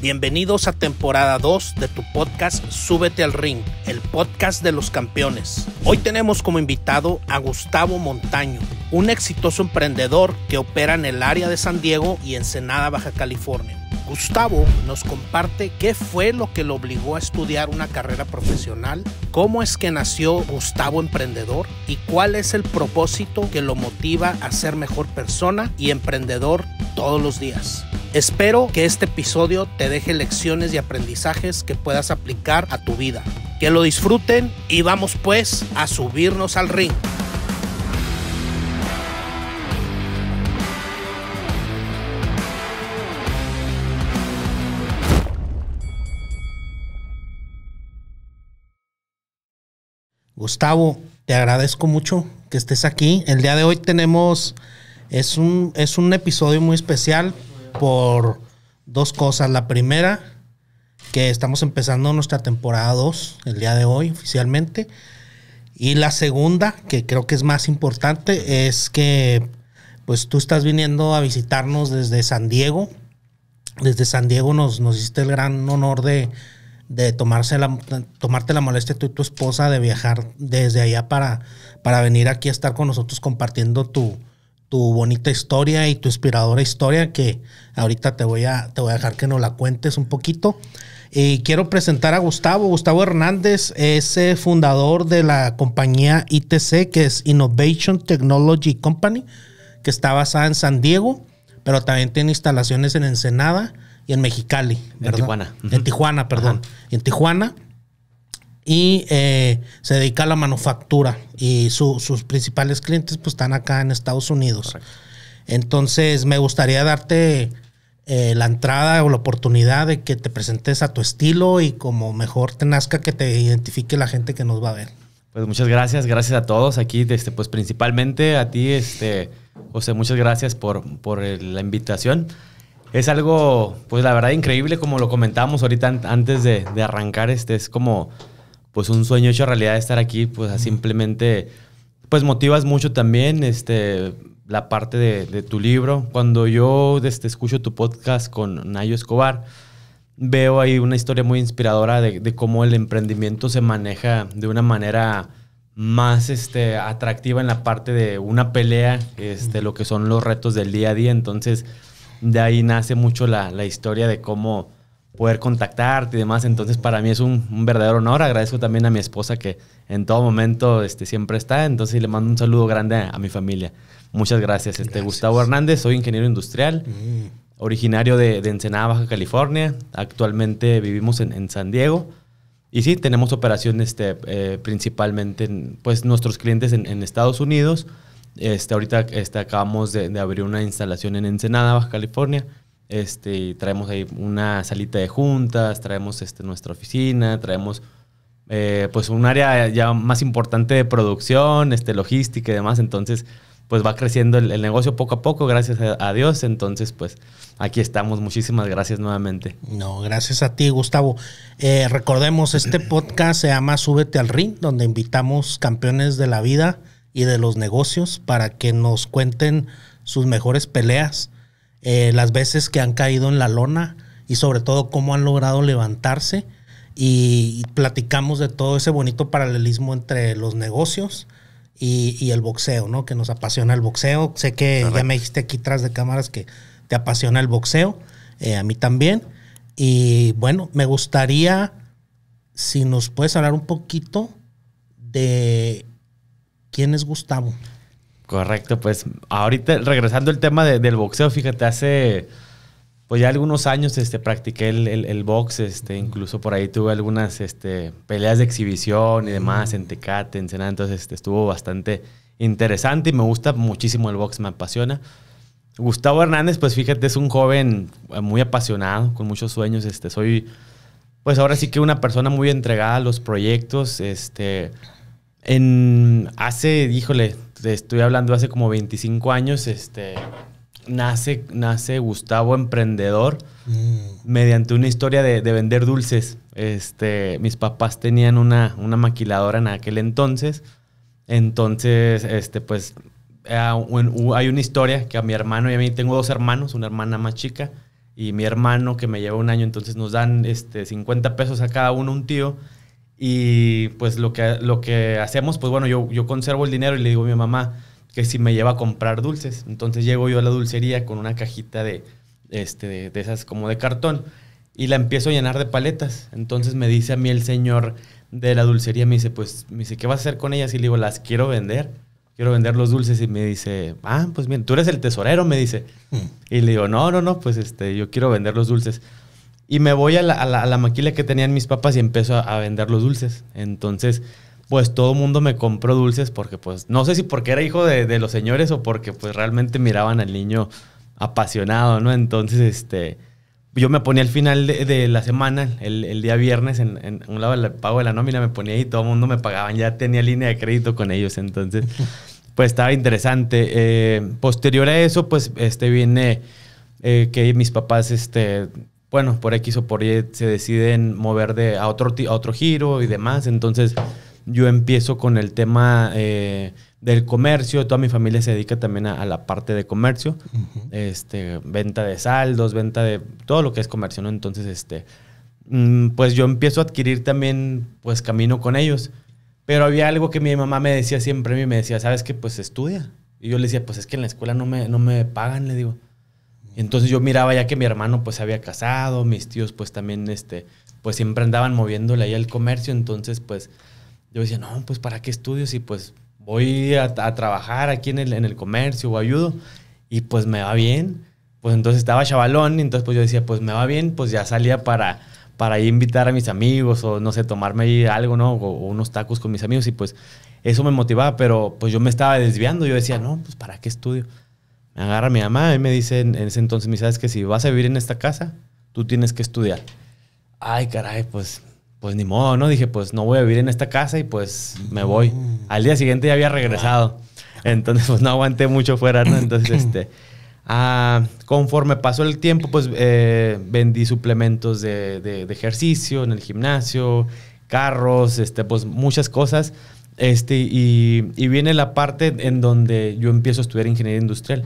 Bienvenidos a temporada 2 de tu podcast Súbete al Ring, el podcast de los campeones. Hoy tenemos como invitado a Gustavo Montaño, un exitoso emprendedor que opera en el área de San Diego y Ensenada, Baja California. Gustavo nos comparte qué fue lo que lo obligó a estudiar una carrera profesional, cómo es que nació Gustavo Emprendedor y cuál es el propósito que lo motiva a ser mejor persona y emprendedor todos los días. Espero que este episodio te deje lecciones y aprendizajes que puedas aplicar a tu vida. Que lo disfruten y vamos pues a subirnos al ring. Gustavo, te agradezco mucho que estés aquí. El día de hoy tenemos, es un, es un episodio muy especial por dos cosas. La primera, que estamos empezando nuestra temporada 2 el día de hoy oficialmente. Y la segunda, que creo que es más importante, es que pues tú estás viniendo a visitarnos desde San Diego. Desde San Diego nos, hiciste el gran honor de, tomarse la, tomarte la molestia tú y tu esposa de viajar desde allá para, para venir aquí a estar con nosotros compartiendo tu, tu bonita historia y tu inspiradora historia que ahorita te voy a, te voy a dejar que nos la cuentes un poquito. Y quiero presentar a Gustavo. Gustavo Hernández es eh, fundador de la compañía ITC, que es Innovation Technology Company, que está basada en San Diego, pero también tiene instalaciones en Ensenada y en Mexicali. En Tijuana. En Tijuana, perdón. En Tijuana y eh, se dedica a la manufactura y sus principales clientes pues están acá en Estados Unidos. Entonces me gustaría darte eh, la entrada o la oportunidad de que te presentes a tu estilo y como mejor te nazca que te identifique la gente que nos va a ver. Pues muchas gracias, gracias a todos aquí, este, pues principalmente a ti, este, José, muchas gracias por, por la invitación. Es algo, pues la verdad, increíble, como lo comentábamos ahorita antes de, de arrancar, este, es como pues un sueño hecho realidad estar aquí, pues simplemente, pues motivas mucho también, este, la parte de, tu libro. Cuando yo este, escucho tu podcast con Nayo Escobar, veo ahí una historia muy inspiradora de, cómo el emprendimiento se maneja de una manera más este, atractiva en la parte de una pelea, este, lo que son los retos del día a día. Entonces, de ahí nace mucho la historia de cómo poder contactarte y demás. Entonces, para mí es un, verdadero honor. Agradezco también a mi esposa que en todo momento este, siempre está. Entonces, le mando un saludo grande a, mi familia. Muchas gracias. Este, Gustavo Hernández, soy ingeniero industrial, mm. originario de, Ensenada, Baja California. Actualmente vivimos en, San Diego. Y sí, tenemos operaciones este, eh, principalmente, en, pues nuestros clientes en, Estados Unidos. Este, ahorita este, acabamos de, de, abrir una instalación en Ensenada, Baja California. Este, traemos ahí una salita de juntas, traemos este, nuestra oficina, traemos eh, pues un área ya más importante de producción, este, logística y demás. Entonces, pues va creciendo el, negocio poco a poco, gracias a, Dios. Entonces, pues aquí estamos. Muchísimas gracias nuevamente. No, gracias a ti, Gustavo. Eh, recordemos, este podcast se llama Súbete al Ring, donde invitamos campeones de la vida y de los negocios para que nos cuenten sus mejores peleas eh, las veces que han caído en la lona y sobre todo cómo han logrado levantarse. Y platicamos de todo ese bonito paralelismo entre los negocios y, el boxeo, ¿no? Que nos apasiona el boxeo. Sé que ya me dijiste aquí tras de cámaras que te apasiona el boxeo, eh, a mí también. Y bueno, me gustaría si nos puedes hablar un poquito de quién es Gustavo. Correcto, pues ahorita regresando al tema del boxeo, fíjate, hace pues ya algunos años este, practiqué el, el, box, este, incluso por ahí tuve algunas este, peleas de exhibición y demás en Tecate, en Senado, entonces este, estuvo bastante interesante y me gusta muchísimo el box, me apasiona. Gustavo Hernández, pues fíjate, es un joven eh, muy apasionado, con muchos sueños, este, soy pues ahora sí que una persona muy entregada a los proyectos, este, en, hace, híjole, estoy hablando hace como 25 años, este, nace, nace Gustavo Emprendedor mm. mediante una historia de, vender dulces. Este, mis papás tenían una, una maquiladora en aquel entonces. Entonces, este, pues, hay una historia que a mi hermano y a mí tengo dos hermanos, una hermana más chica y mi hermano que me lleva un año, entonces nos dan este, 50 pesos a cada uno un tío y pues lo que, lo que hacemos, pues bueno, yo, yo conservo el dinero y le digo a mi mamá que si me lleva a comprar dulces. Entonces llego yo a la dulcería con una cajita de, este, de, esas como de cartón y la empiezo a llenar de paletas. Entonces me dice a mí el señor de la dulcería, me dice, pues, me dice, ¿qué vas a hacer con ellas? Y le digo, las quiero vender quiero vender los dulces. Y me dice, ah, pues bien, tú eres el tesorero, me dice. Hmm. Y le digo, no, no, no, pues este, yo quiero vender los dulces. Y me voy a la, a, maquila que tenían mis papás y empiezo a, vender los dulces. Entonces, pues todo el mundo me compró dulces porque, pues, no sé si porque era hijo de, los señores o porque, pues, realmente miraban al niño apasionado, ¿no? Entonces, este, yo me ponía al final de, la semana, el, día viernes, en, un lado del pago de la nómina me ponía y todo el mundo me pagaban, ya tenía línea de crédito con ellos, entonces, pues, estaba interesante. Eh, posterior a eso, pues, este, viene... Eh, que mis papás este, bueno, por X o por Y se deciden mover de, a, otro, a otro giro y demás. Entonces yo empiezo con el tema eh, del comercio. Toda mi familia se dedica también a, la parte de comercio. este, venta de saldos, venta de todo lo que es comercio, Entonces, este, mm, pues yo empiezo a adquirir también, pues camino con ellos. Pero había algo que mi mamá me decía siempre, a mí me decía, ¿sabes qué? Pues estudia. Y yo le decía, pues es que en la escuela no me, no me pagan, le digo. Entonces yo miraba ya que mi hermano pues se había casado, mis tíos pues también este, pues siempre andaban moviéndole ahí al comercio, entonces pues yo decía, no, pues para qué estudio si pues voy a, trabajar aquí en el, el, comercio o ayudo y pues me va bien. Pues entonces estaba chavalón entonces pues yo decía, pues me va bien, pues ya salía para, para ir invitar a mis amigos o no sé, tomarme ahí algo, ¿no? o unos tacos con mis amigos y pues eso me motivaba, pero pues yo me estaba desviando, yo decía, no, pues para qué estudio. Me agarra mi mamá y me dice en ese entonces, sabes que si vas a vivir en esta casa, tú tienes que estudiar. Ay, caray, pues, pues ni modo, ¿no? Dije, pues no voy a vivir en esta casa y pues me voy. Mm. Al día siguiente ya había regresado. Entonces, pues no aguanté mucho fuera, ¿no? Entonces, este, ah, conforme pasó el tiempo, pues eh, vendí suplementos de, de, de, ejercicio en el gimnasio, carros, este, pues muchas cosas. Este, y, y viene la parte en donde yo empiezo a estudiar ingeniería industrial.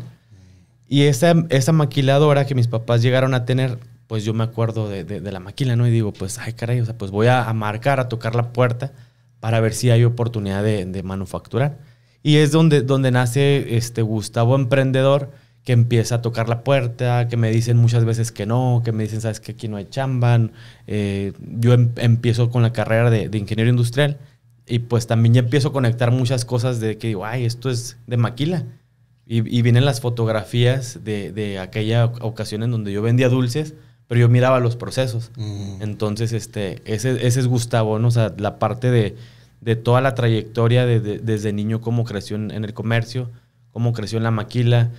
Y esa, esa maquiladora que mis papás llegaron a tener, pues yo me acuerdo de, la maquila, ¿no? Y digo, pues, ay, caray, o sea, pues voy a, marcar, a tocar la puerta para ver si hay oportunidad de, manufacturar. Y es donde, donde nace este Gustavo Emprendedor, que empieza a tocar la puerta, que me dicen muchas veces que no, que me dicen, sabes que aquí no hay chamban. Eh, yo em, empiezo con la carrera de, de, ingeniero industrial y pues también ya empiezo a conectar muchas cosas de que digo, ay, esto es de maquila. Y, vienen las fotografías de, de, aquella ocasión en donde yo vendía dulces, pero yo miraba los procesos. Mm. Entonces, este, ese, es Gustavo, ¿no? sea, la parte de, de toda la trayectoria desde niño, cómo creció en, el comercio, cómo creció en la maquila,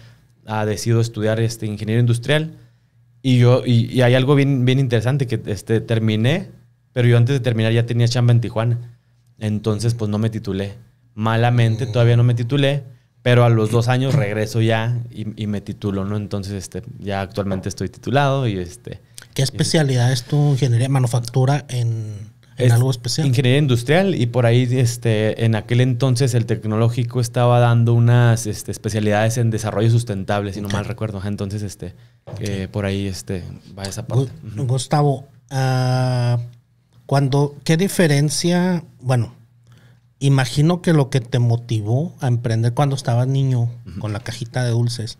ha decidido estudiar este, ingeniero industrial. Y, yo, y, hay algo bien, bien interesante que este, terminé, pero yo antes de terminar ya tenía chamba en Tijuana. Entonces, pues no me titulé. Malamente mm. todavía no me titulé pero a los dos años regreso ya y, me titulo, ¿no? Entonces, este, ya actualmente estoy titulado y este. ¿Qué especialidad es tu ingeniería manufactura en, algo especial? Ingeniería industrial y por ahí, este, en aquel entonces el tecnológico estaba dando unas este, especialidades en desarrollo sustentable, si no mal recuerdo. Entonces, este, eh, por ahí, este, va esa parte. Gustavo, ah, cuando, ¿qué diferencia? Bueno imagino que lo que te motivó a emprender cuando estabas niño con la cajita de dulces,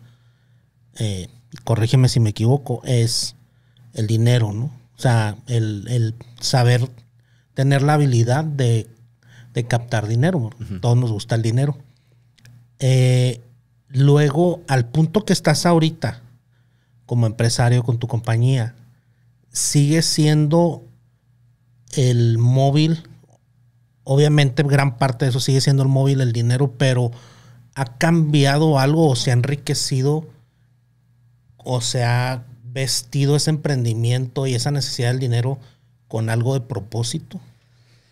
eh, corrígeme si me equivoco, es el dinero, ¿no? O sea, el, saber tener la habilidad de, captar dinero. Todos nos gusta el dinero. Eh, luego, al punto que estás ahorita, como empresario con tu compañía, sigue siendo el móvil Obviamente gran parte de eso sigue siendo el móvil, el dinero, pero ¿ha cambiado algo o se ha enriquecido o se ha vestido ese emprendimiento y esa necesidad del dinero con algo de propósito?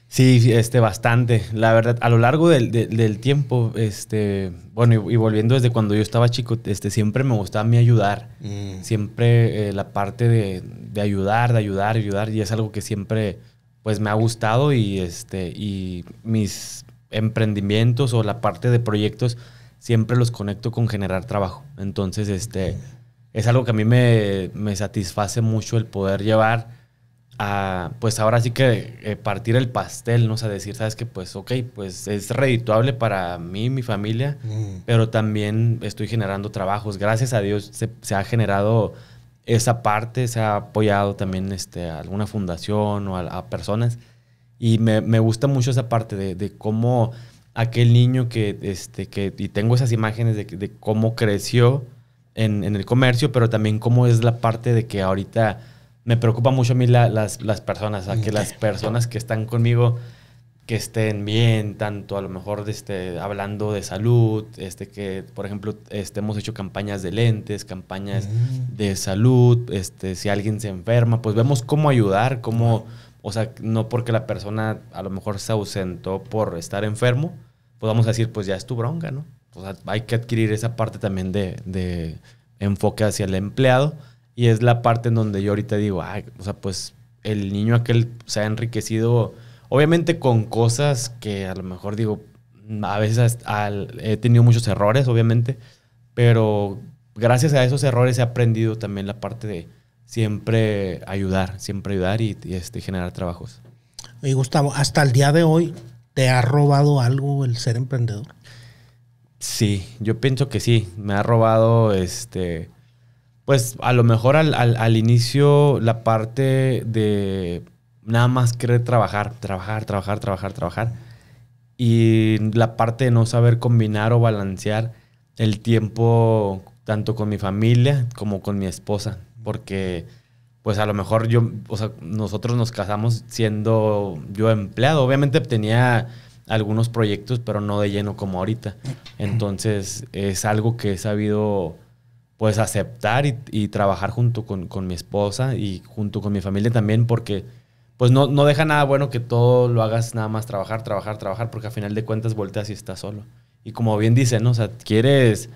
Sí, este, bastante. La verdad, a lo largo del, tiempo, este, bueno, y, volviendo desde cuando yo estaba chico, este, siempre me gustaba a ayudar. Mm. Siempre eh, la parte de, de, ayudar, de ayudar, ayudar, y es algo que siempre pues me ha gustado y, este, y mis emprendimientos o la parte de proyectos siempre los conecto con generar trabajo. Entonces, este, es algo que a mí me, me satisface mucho el poder llevar a, pues ahora sí que eh, partir el pastel, ¿no? O sea, decir, sabes que pues, ok, pues es redituable para mí, mi familia, mm. pero también estoy generando trabajos. Gracias a Dios se, se ha generado esa parte se ha apoyado también este, a alguna fundación o a, personas. Y me, gusta mucho esa parte de, de, cómo aquel niño que, este, que, y tengo esas imágenes de, cómo creció en, el comercio, pero también cómo es la parte de que ahorita me preocupa mucho a mí las, las, personas, a que mm. las personas que están conmigo que estén bien, tanto a lo mejor este, hablando de salud, este, que por ejemplo este, hemos hecho campañas de lentes, campañas mm. de salud, este, si alguien se enferma, pues vemos cómo ayudar, cómo, o sea, no porque la persona a lo mejor se ausentó por estar enfermo, pues decir, pues ya es tu bronca, ¿no? O sea, hay que adquirir esa parte también de, de enfoque hacia el empleado y es la parte en donde yo ahorita digo, ay, o sea, pues el niño aquel se ha enriquecido Obviamente con cosas que a lo mejor digo, a veces he tenido muchos errores, obviamente, pero gracias a esos errores he aprendido también la parte de siempre ayudar, siempre ayudar y, este, generar trabajos. Y Gustavo, hasta el día de hoy, ¿te ha robado algo el ser emprendedor? Sí, yo pienso que sí. Me ha robado, este, pues a lo mejor al inicio la parte de nada más querer trabajar, trabajar, trabajar, trabajar, trabajar. Y la parte de no saber combinar o balancear el tiempo tanto con mi familia como con mi esposa. Porque, pues a lo mejor yo, nosotros nos casamos siendo yo empleado. Obviamente tenía algunos proyectos, pero no de lleno como ahorita. Entonces es algo que he sabido pues aceptar y, trabajar junto con, con, mi esposa y junto con mi familia también porque pues no, no deja nada bueno que todo lo hagas nada más trabajar, trabajar, trabajar, porque a final de cuentas volteas y estás solo. Y como bien dicen, ¿no? O sea, quieres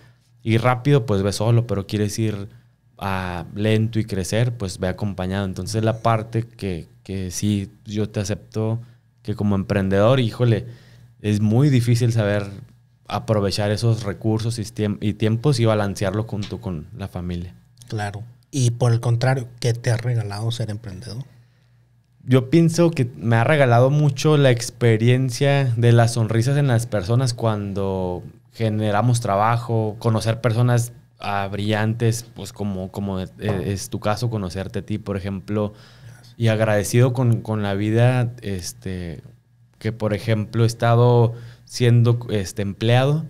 ir rápido, pues ve solo, pero quieres ir a ah, lento y crecer, pues ve acompañado. Entonces la parte que, que sí, yo te acepto que como emprendedor, híjole, es muy difícil saber aprovechar esos recursos y, y tiempos y balancearlo junto con la familia. Claro. Y por el contrario, ¿qué te ha regalado ser emprendedor? yo pienso que me ha regalado mucho la experiencia de las sonrisas en las personas cuando generamos trabajo, conocer personas ah, brillantes, pues como, como eh, es, tu caso, conocerte a ti, por ejemplo, y agradecido con, la vida, este, que por ejemplo he estado siendo este, empleado,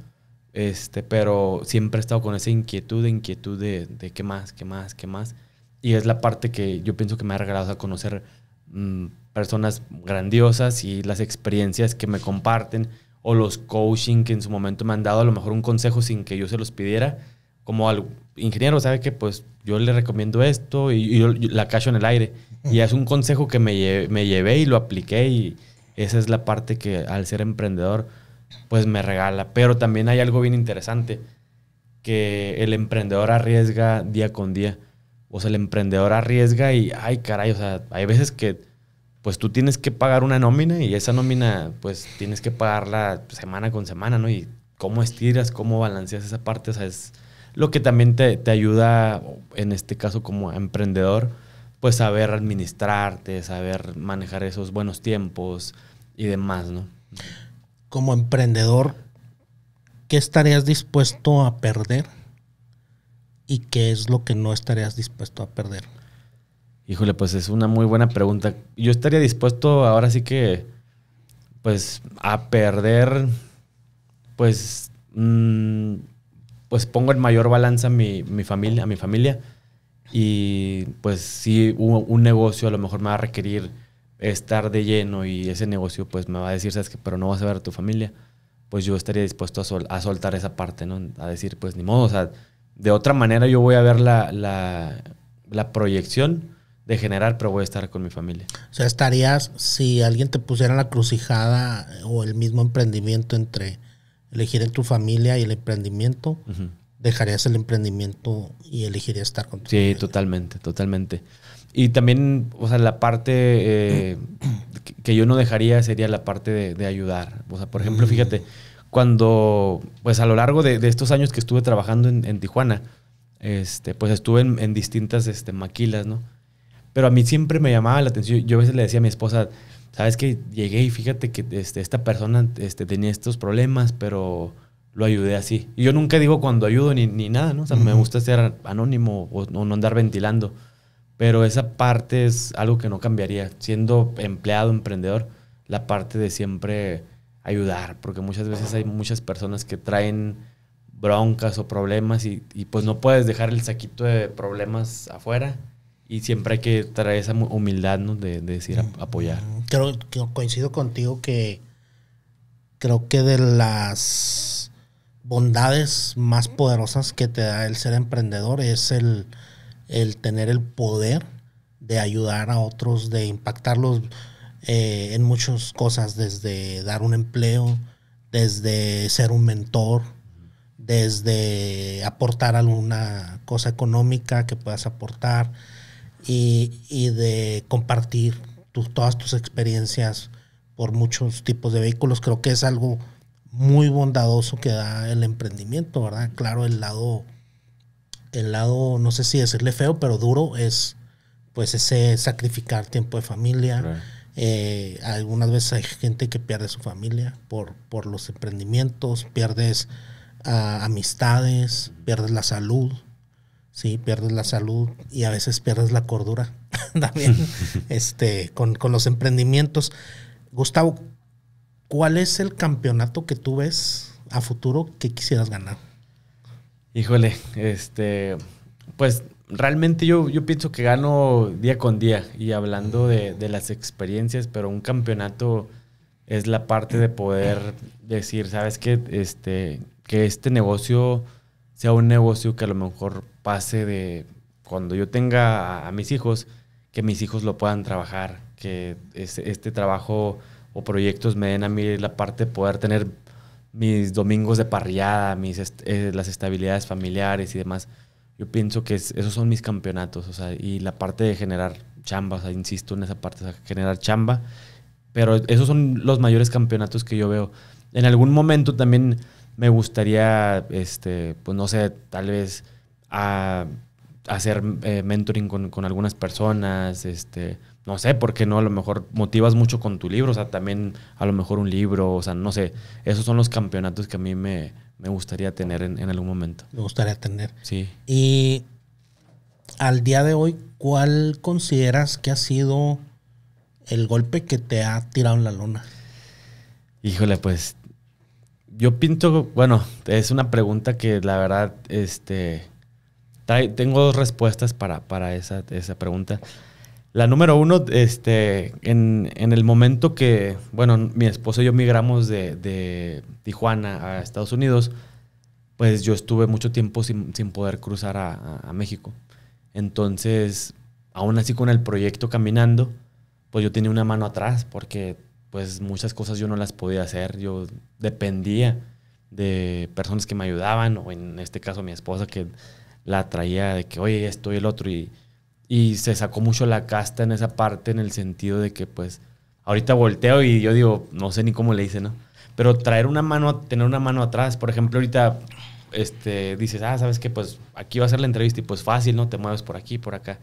este, pero siempre he estado con esa inquietud, inquietud de, de qué más, qué más, qué más. Y es la parte que yo pienso que me ha regalado a conocer Mm, personas grandiosas y las experiencias que me comparten o los coaching que en su momento me han dado, a lo mejor un consejo sin que yo se los pidiera, como al ingeniero, sabe que pues yo le recomiendo esto y, yo, la cacho en el aire. Y es un consejo que me, me llevé y lo apliqué y esa es la parte que al ser emprendedor pues me regala. Pero también hay algo bien interesante, que el emprendedor arriesga día con día o sea, el emprendedor arriesga y, ay, caray, o sea, hay veces que, pues tú tienes que pagar una nómina y esa nómina, pues tienes que pagarla semana con semana, ¿no? Y cómo estiras, cómo balanceas esa parte, o sea, es lo que también te, te ayuda, en este caso como emprendedor, pues saber administrarte, saber manejar esos buenos tiempos y demás, ¿no? Como emprendedor, ¿qué estarías dispuesto a perder y qué es lo que no estarías dispuesto a perder? Híjole, pues es una muy buena pregunta. Yo estaría dispuesto ahora sí que, pues, a perder, pues, mm, pues pongo en mayor balanza a mi, mi, familia, a mi familia. Y pues si un, negocio a lo mejor me va a requerir estar de lleno y ese negocio pues me va a decir, sabes que, pero no vas a ver a tu familia, pues yo estaría dispuesto a, a soltar esa parte, ¿no? A decir, pues ni modo, o sea, de otra manera yo voy a ver la, la, proyección de generar, pero voy a estar con mi familia. O sea, estarías, si alguien te pusiera la crucijada eh, o el mismo emprendimiento entre elegir en tu familia y el emprendimiento, dejarías el emprendimiento y elegirías estar con tu familia. Sí, totalmente, totalmente. Y también, o sea, la parte eh, que yo no dejaría sería la parte de ayudar. O sea, por ejemplo, mm. fíjate, cuando, pues a lo largo de, estos años que estuve trabajando en, Tijuana, este, pues estuve en, distintas este, maquilas, ¿no? Pero a mí siempre me llamaba la atención. Yo a veces le decía a mi esposa, sabes qué? llegué y fíjate que este, esta persona este, tenía estos problemas, pero lo ayudé así. Y yo nunca digo cuando ayudo ni, ni nada, ¿no? O sea, me gusta ser anónimo o, no andar ventilando. Pero esa parte es algo que no cambiaría. Siendo empleado, emprendedor, la parte de siempre ayudar, porque muchas veces hay muchas personas que traen broncas o problemas y, pues no puedes dejar el saquito de problemas afuera y siempre hay que traer esa humildad ¿no? de, decir apoyar. Creo que coincido contigo que creo que de las bondades más poderosas que te da el ser emprendedor es el, el tener el poder de ayudar a otros, de impactarlos eh, en muchas cosas, desde dar un empleo, desde ser un mentor, desde aportar alguna cosa económica que puedas aportar y, de compartir todas tus experiencias por muchos tipos de vehículos. Creo que es algo muy bondadoso que da el emprendimiento, ¿verdad? Claro, el lado, el lado, no sé si decirle feo, pero duro es pues ese sacrificar tiempo de familia. Eh, algunas veces hay gente que pierde su familia por, por los emprendimientos, pierdes ah, amistades, pierdes la salud, sí, pierdes la salud y a veces pierdes la cordura también este, con, con los emprendimientos. Gustavo, ¿cuál es el campeonato que tú ves a futuro que quisieras ganar? Híjole, este, pues realmente yo, yo pienso que gano día con día y hablando de, las experiencias, pero un campeonato es la parte de poder decir, ¿sabes qué? Este, que este negocio sea un negocio que a lo mejor pase de cuando yo tenga a, mis hijos, que mis hijos lo puedan trabajar, que este trabajo o proyectos me den a mí la parte de poder tener mis domingos de parrillada, mis eh, las estabilidades familiares y demás yo pienso que esos son mis campeonatos, o sea, y la parte de generar chamba, o sea, insisto en esa parte, o generar chamba, pero esos son los mayores campeonatos que yo veo. En algún momento también me gustaría, este, pues no sé, tal vez hacer eh, mentoring con, con, algunas personas, este, no sé, porque no, a lo mejor motivas mucho con tu libro, o sea, también a lo mejor un libro, o sea, no sé, esos son los campeonatos que a mí me, me gustaría tener en, algún momento. Me gustaría tener. Sí. Y al día de hoy, ¿cuál consideras que ha sido el golpe que te ha tirado en la lona? Híjole, pues yo pinto, bueno, es una pregunta que la verdad, este, tengo dos respuestas para, para esa, esa pregunta. La número uno, este, en, el momento que, bueno, mi esposo y yo migramos de, Tijuana a Estados Unidos, pues yo estuve mucho tiempo sin, poder cruzar a, México. Entonces, aún así con el proyecto caminando, pues yo tenía una mano atrás porque pues muchas cosas yo no las podía hacer, yo dependía de personas que me ayudaban o en este caso mi esposa que la traía de que, oye, esto y el otro y y se sacó mucho la casta en esa parte, en el sentido de que, pues, ahorita volteo y yo digo, no sé ni cómo le hice, ¿no? Pero traer una mano, tener una mano atrás, por ejemplo, ahorita este, dices, ah, sabes que pues aquí va a ser la entrevista y pues fácil, ¿no? Te mueves por aquí, por acá.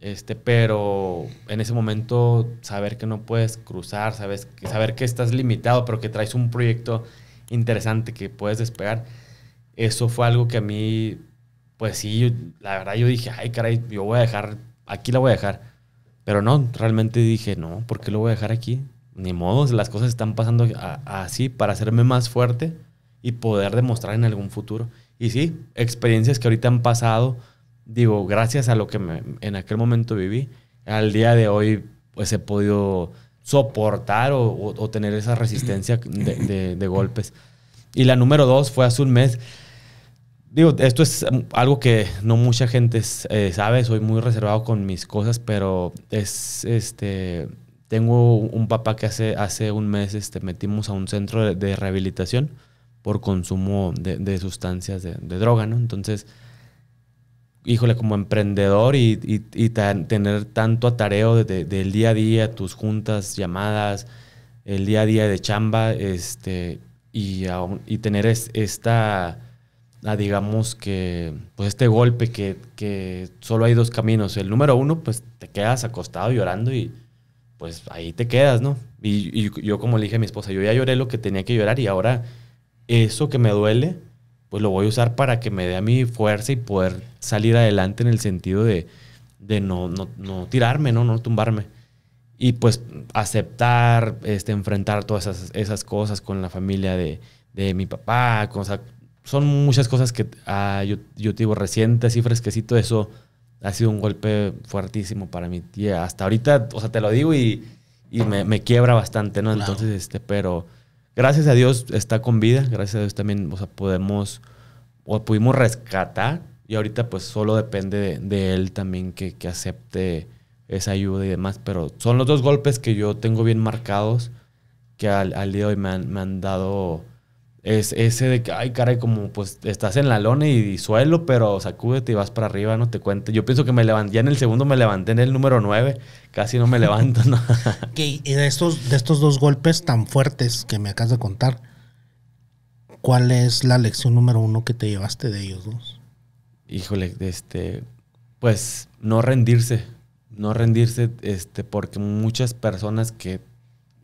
Este, pero en ese momento saber que no puedes cruzar, sabes, saber que estás limitado, pero que traes un proyecto interesante que puedes despegar, eso fue algo que a mí, pues sí, la verdad yo dije, ay caray, yo voy a dejar aquí la voy a dejar. Pero no, realmente dije, no, ¿por qué lo voy a dejar aquí? Ni modo, las cosas están pasando así para hacerme más fuerte y poder demostrar en algún futuro. Y sí, experiencias que ahorita han pasado, digo, gracias a lo que en aquel momento viví, al día de hoy pues he podido soportar o, tener esa resistencia de, de golpes. Y la número dos fue hace un mes Digo, esto es um, algo que no mucha gente eh, sabe, soy muy reservado con mis cosas, pero es este tengo un papá que hace, hace un mes este, metimos a un centro de, rehabilitación por consumo de, sustancias de, droga, ¿no? Entonces, híjole, como emprendedor y, tener tanto atareo del día a día, tus juntas, llamadas, el día a día de chamba, este, y, y tener esta a digamos que pues este golpe que, que, solo hay dos caminos. El número uno, pues te quedas acostado llorando y pues ahí te quedas, ¿no? Y, yo como le dije a mi esposa, yo ya lloré lo que tenía que llorar y ahora eso que me duele, pues lo voy a usar para que me dé a mí fuerza y poder salir adelante en el sentido de, no, tirarme, ¿no? No tumbarme. Y pues aceptar, este, enfrentar todas esas, cosas con la familia de, mi papá, con, son muchas cosas que ah, yo, yo, te digo, recientes y fresquecito, eso ha sido un golpe fuertísimo para mi tía hasta ahorita, o sea, te lo digo y, y me, me, quiebra bastante, ¿no? Entonces, este, pero gracias a Dios está con vida, gracias a Dios también, o sea, podemos, o pudimos rescatar y ahorita pues solo depende de, él también que, que, acepte esa ayuda y demás, pero son los dos golpes que yo tengo bien marcados que al, día de hoy me han, me han dado es ese de que, ay, caray, como pues estás en la lona y, suelo, pero sacúdete y vas para arriba, no te cuentes. Yo pienso que me levanté, ya en el segundo me levanté en el número 9, casi no me levanto, y de estos, de estos dos golpes tan fuertes que me acabas de contar, ¿cuál es la lección número uno que te llevaste de ellos dos? Híjole, este, pues no rendirse, no rendirse, este, porque muchas personas que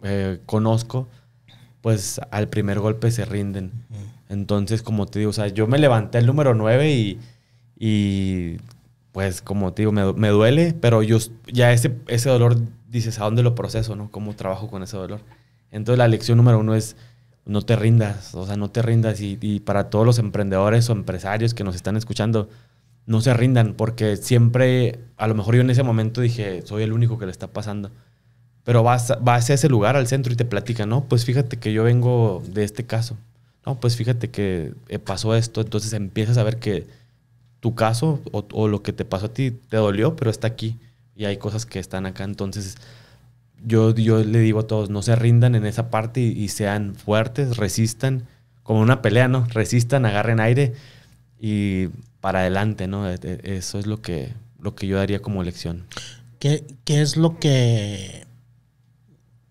eh, conozco, pues al primer golpe se rinden. Entonces, como te digo, o sea, yo me levanté el número 9 y, y pues como te digo, me, duele, pero yo ya ese, ese dolor dices, ¿a dónde lo proceso? ¿no? ¿Cómo trabajo con ese dolor? Entonces la lección número uno es, no te rindas, o sea, no te rindas. Y, y, para todos los emprendedores o empresarios que nos están escuchando, no se rindan, porque siempre, a lo mejor yo en ese momento dije, soy el único que le está pasando. Pero vas, vas a ese lugar, al centro, y te platican, ¿no? Pues fíjate que yo vengo de este caso. No, pues fíjate que eh, pasó esto. Entonces empiezas a ver que tu caso o, o lo que te pasó a ti te dolió, pero está aquí. Y hay cosas que están acá. Entonces, yo, yo, le digo a todos, no se rindan en esa parte y, y, sean fuertes, resistan, como una pelea, ¿no? Resistan, agarren aire y para adelante, ¿no? E, e, eso es lo que, lo que yo daría como lección. ¿Qué, ¿Qué, es lo que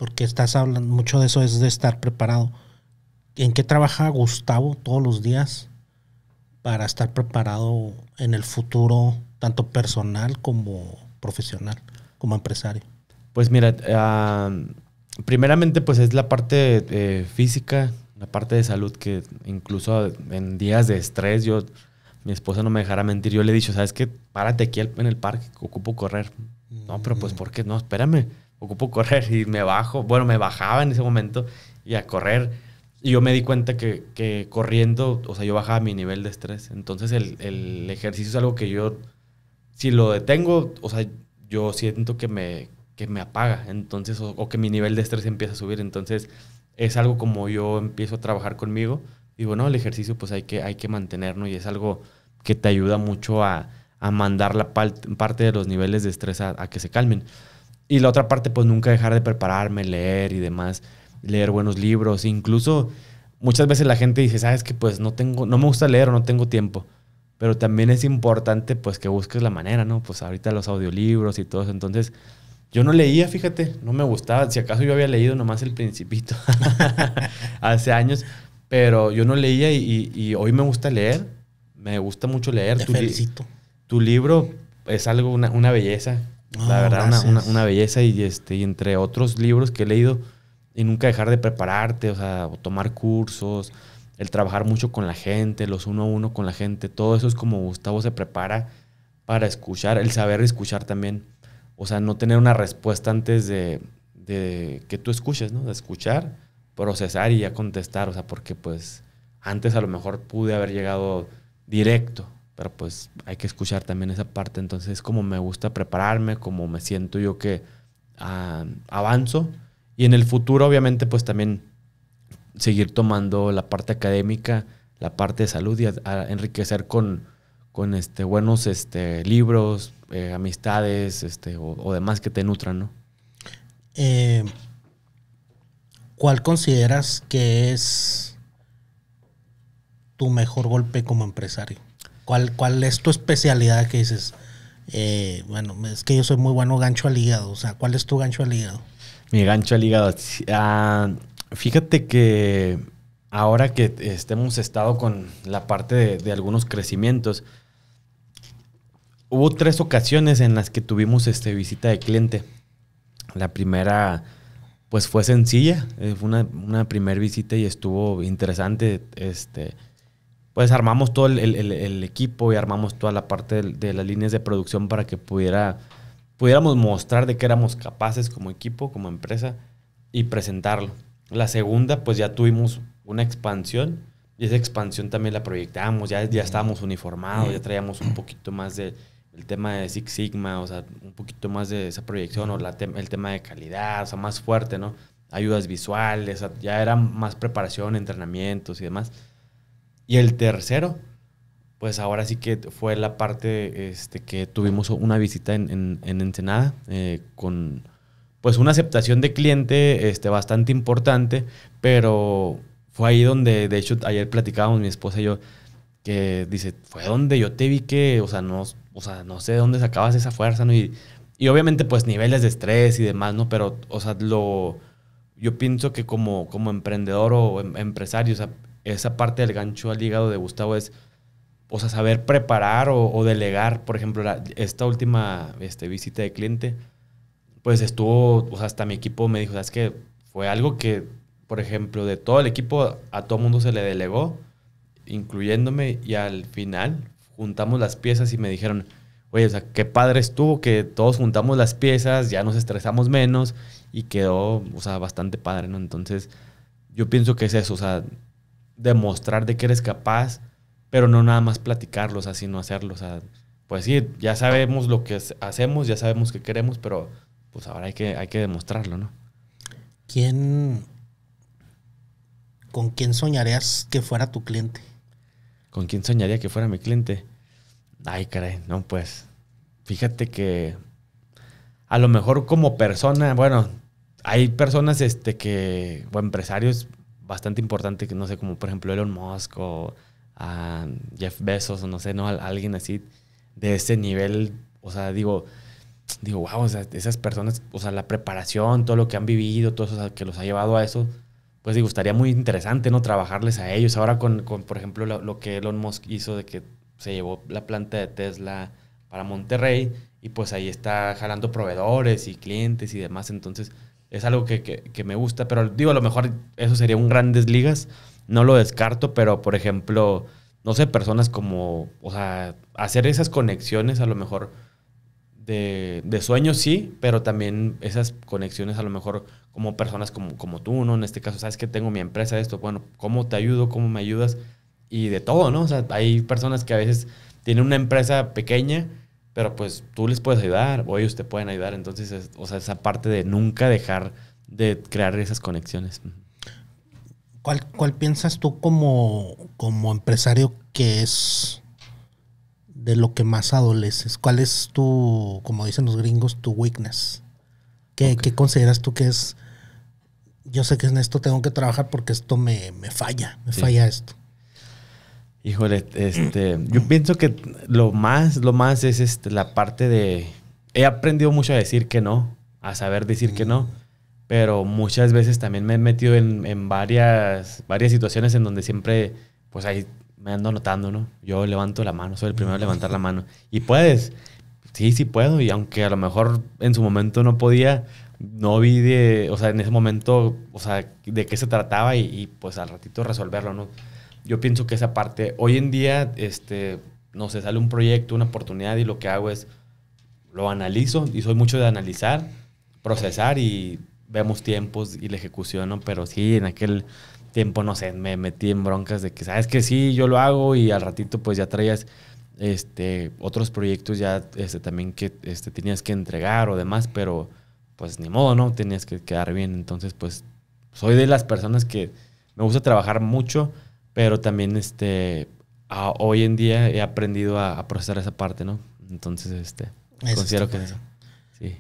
porque estás hablando mucho de eso, es de estar preparado. ¿En qué trabaja Gustavo todos los días para estar preparado en el futuro, tanto personal como profesional, como empresario? Pues mira, primeramente pues es la parte eh, física, la parte de salud que incluso en días de estrés yo mi esposa no me dejara mentir. Yo le he dicho, ¿sabes qué? Párate aquí en el parque, ocupo correr. No, pero pues, ¿por qué? No, espérame ocupo correr y me bajo, bueno, me bajaba en ese momento y a correr. Y yo me di cuenta que, corriendo, o sea, yo bajaba mi nivel de estrés. Entonces el, ejercicio es algo que yo, si lo detengo, o sea, yo siento que me, me apaga, entonces, o, que mi nivel de estrés empieza a subir. Entonces es algo como yo empiezo a trabajar conmigo. Digo, no, el ejercicio pues hay que, hay que mantenerlo y es algo que te ayuda mucho a, mandar la parte de los niveles de estrés a que se calmen. Y la otra parte, pues nunca dejar de prepararme, leer y demás, leer buenos libros. Incluso muchas veces la gente dice, sabes que pues no tengo, no me gusta leer o no tengo tiempo. Pero también es importante pues que busques la manera, ¿no? Pues ahorita los audiolibros y todo Entonces, yo no leía, fíjate, no me gustaba. Si acaso yo había leído nomás El Principito hace años, pero yo no leía y, hoy me gusta leer. Me gusta mucho leer. Te tu, felicito. tu libro es algo, una belleza la ah, verdad, una, una, belleza. Y, este, y entre otros libros que he leído, y nunca dejar de prepararte, o sea, tomar cursos, el trabajar mucho con la gente, los uno a uno con la gente, todo eso es como Gustavo se prepara para escuchar, el saber escuchar también. O sea, no tener una respuesta antes de, de que tú escuches, ¿no? De escuchar, procesar y ya contestar, o sea, porque pues antes a lo mejor pude haber llegado directo pero pues hay que escuchar también esa parte. Entonces, como me gusta prepararme, como me siento yo que ah, avanzo. Y en el futuro, obviamente, pues también seguir tomando la parte académica, la parte de salud y enriquecer con, con este, buenos este, libros, eh, amistades este, o, demás que te nutran, ¿no? Eh, ¿Cuál consideras que es tu mejor golpe como empresario? ¿Cuál, es tu especialidad que dices? Eh, bueno, es que yo soy muy bueno gancho al hígado. O sea, ¿cuál es tu gancho al hígado? Mi gancho al hígado. Ah, fíjate que ahora que hemos estado con la parte de, algunos crecimientos, hubo tres ocasiones en las que tuvimos este, visita de cliente. La primera, pues fue sencilla, eh, fue una, una primera visita y estuvo interesante. Este, pues armamos todo el, equipo y armamos toda la parte de, las líneas de producción para que pudiera, pudiéramos mostrar de que éramos capaces como equipo, como empresa y presentarlo. La segunda, pues ya tuvimos una expansión y esa expansión también la proyectamos, ya, ya estábamos uniformados, ya traíamos un poquito más de el tema de Six Sigma, o sea, un poquito más de esa proyección o el tema de calidad, o sea, más fuerte, ¿no? Ayudas visuales, ya era más preparación, entrenamientos y demás. Y el tercero, pues ahora sí que fue la parte este, que tuvimos una visita en, Ensenada eh, con pues una aceptación de cliente este, bastante importante, pero fue ahí donde, de hecho, ayer platicábamos mi esposa y yo, que dice, fue donde yo te vi que, o sea, no, no sé de dónde sacabas esa fuerza, ¿no? Y, obviamente pues niveles de estrés y demás, ¿no? Pero, o sea, lo, yo pienso que como, como emprendedor o em, empresario, o sea, esa parte del gancho al hígado de Gustavo es, o sea, saber preparar o, delegar. Por ejemplo, la, esta última este, visita de cliente, pues estuvo, o sea, hasta mi equipo me dijo, es que Fue algo que, por ejemplo, de todo el equipo, a todo mundo se le delegó, incluyéndome, y al final juntamos las piezas y me dijeron, oye, o sea, qué padre estuvo que todos juntamos las piezas, ya nos estresamos menos y quedó, o sea, bastante padre, ¿no? Entonces, yo pienso que es eso, o sea, demostrar de que eres capaz, pero no nada más platicarlos... Así no hacerlos... pues sí, ya sabemos lo que hacemos, ya sabemos que queremos, pero pues ahora hay que, hay que demostrarlo, ¿no? ¿Quién, con quién soñarías que fuera tu cliente? ¿Con quién soñaría que fuera mi cliente? Ay, caray, no, pues, fíjate que a lo mejor como persona, bueno, hay personas este, que, o empresarios bastante importante, que no sé, como por ejemplo Elon Musk o a ah, Jeff Bezos o no sé, no, alguien así de ese nivel, o sea, digo, digo, wow, esas personas, o sea, la preparación, todo lo que han vivido, todo eso que los ha llevado a eso, pues digo, estaría muy interesante, ¿no? Trabajarles a ellos. Ahora con, con por ejemplo, lo, que Elon Musk hizo de que se llevó la planta de Tesla para Monterrey y pues ahí está jalando proveedores y clientes y demás, entonces es algo que, me gusta, pero digo, a lo mejor eso sería un grandes ligas, no lo descarto, pero por ejemplo, no sé, personas como, o sea, hacer esas conexiones a lo mejor de, sueños sí, pero también esas conexiones a lo mejor como personas como, como tú, ¿no? En este caso, sabes que tengo mi empresa, esto, bueno, ¿cómo te ayudo? ¿Cómo me ayudas? Y de todo, ¿no? O sea, hay personas que a veces tienen una empresa pequeña pero pues tú les puedes ayudar o ellos te pueden ayudar. Entonces, o sea, esa parte de nunca dejar de crear esas conexiones. ¿Cuál, cuál piensas tú como, como empresario que es de lo que más adoleces? ¿Cuál es tu, como dicen los gringos, tu weakness? ¿Qué, consideras tú que es? Yo sé que en esto tengo que trabajar porque esto me, falla, me falla esto. Híjole, este, yo pienso que lo más, lo más es este, la parte de... He aprendido mucho a decir que no, a saber decir que no, pero muchas veces también me he metido en, en varias, varias situaciones en donde siempre, pues ahí me ando notando, ¿no? Yo levanto la mano, soy el primero en levantar la mano. Y puedes, sí, sí puedo, y aunque a lo mejor en su momento no podía, no vi de, o sea, en ese momento, o sea, de qué se trataba y pues al ratito resolverlo, ¿no? yo pienso que esa parte, hoy en día, este, no sé, sale un proyecto, una oportunidad y lo que hago es, lo analizo y soy mucho de analizar, procesar y vemos tiempos y la ejecuciono, pero sí, en aquel tiempo, no sé, me metí en broncas de que, sabes que sí, yo lo hago y al ratito pues ya traías este, otros proyectos ya este, también que este, tenías que entregar o demás, pero pues ni modo, ¿no? Tenías que quedar bien. Entonces, pues soy de las personas que me gusta trabajar mucho, pero también este, hoy en día he aprendido a, procesar esa parte, ¿no? Entonces, este, considero que Sí.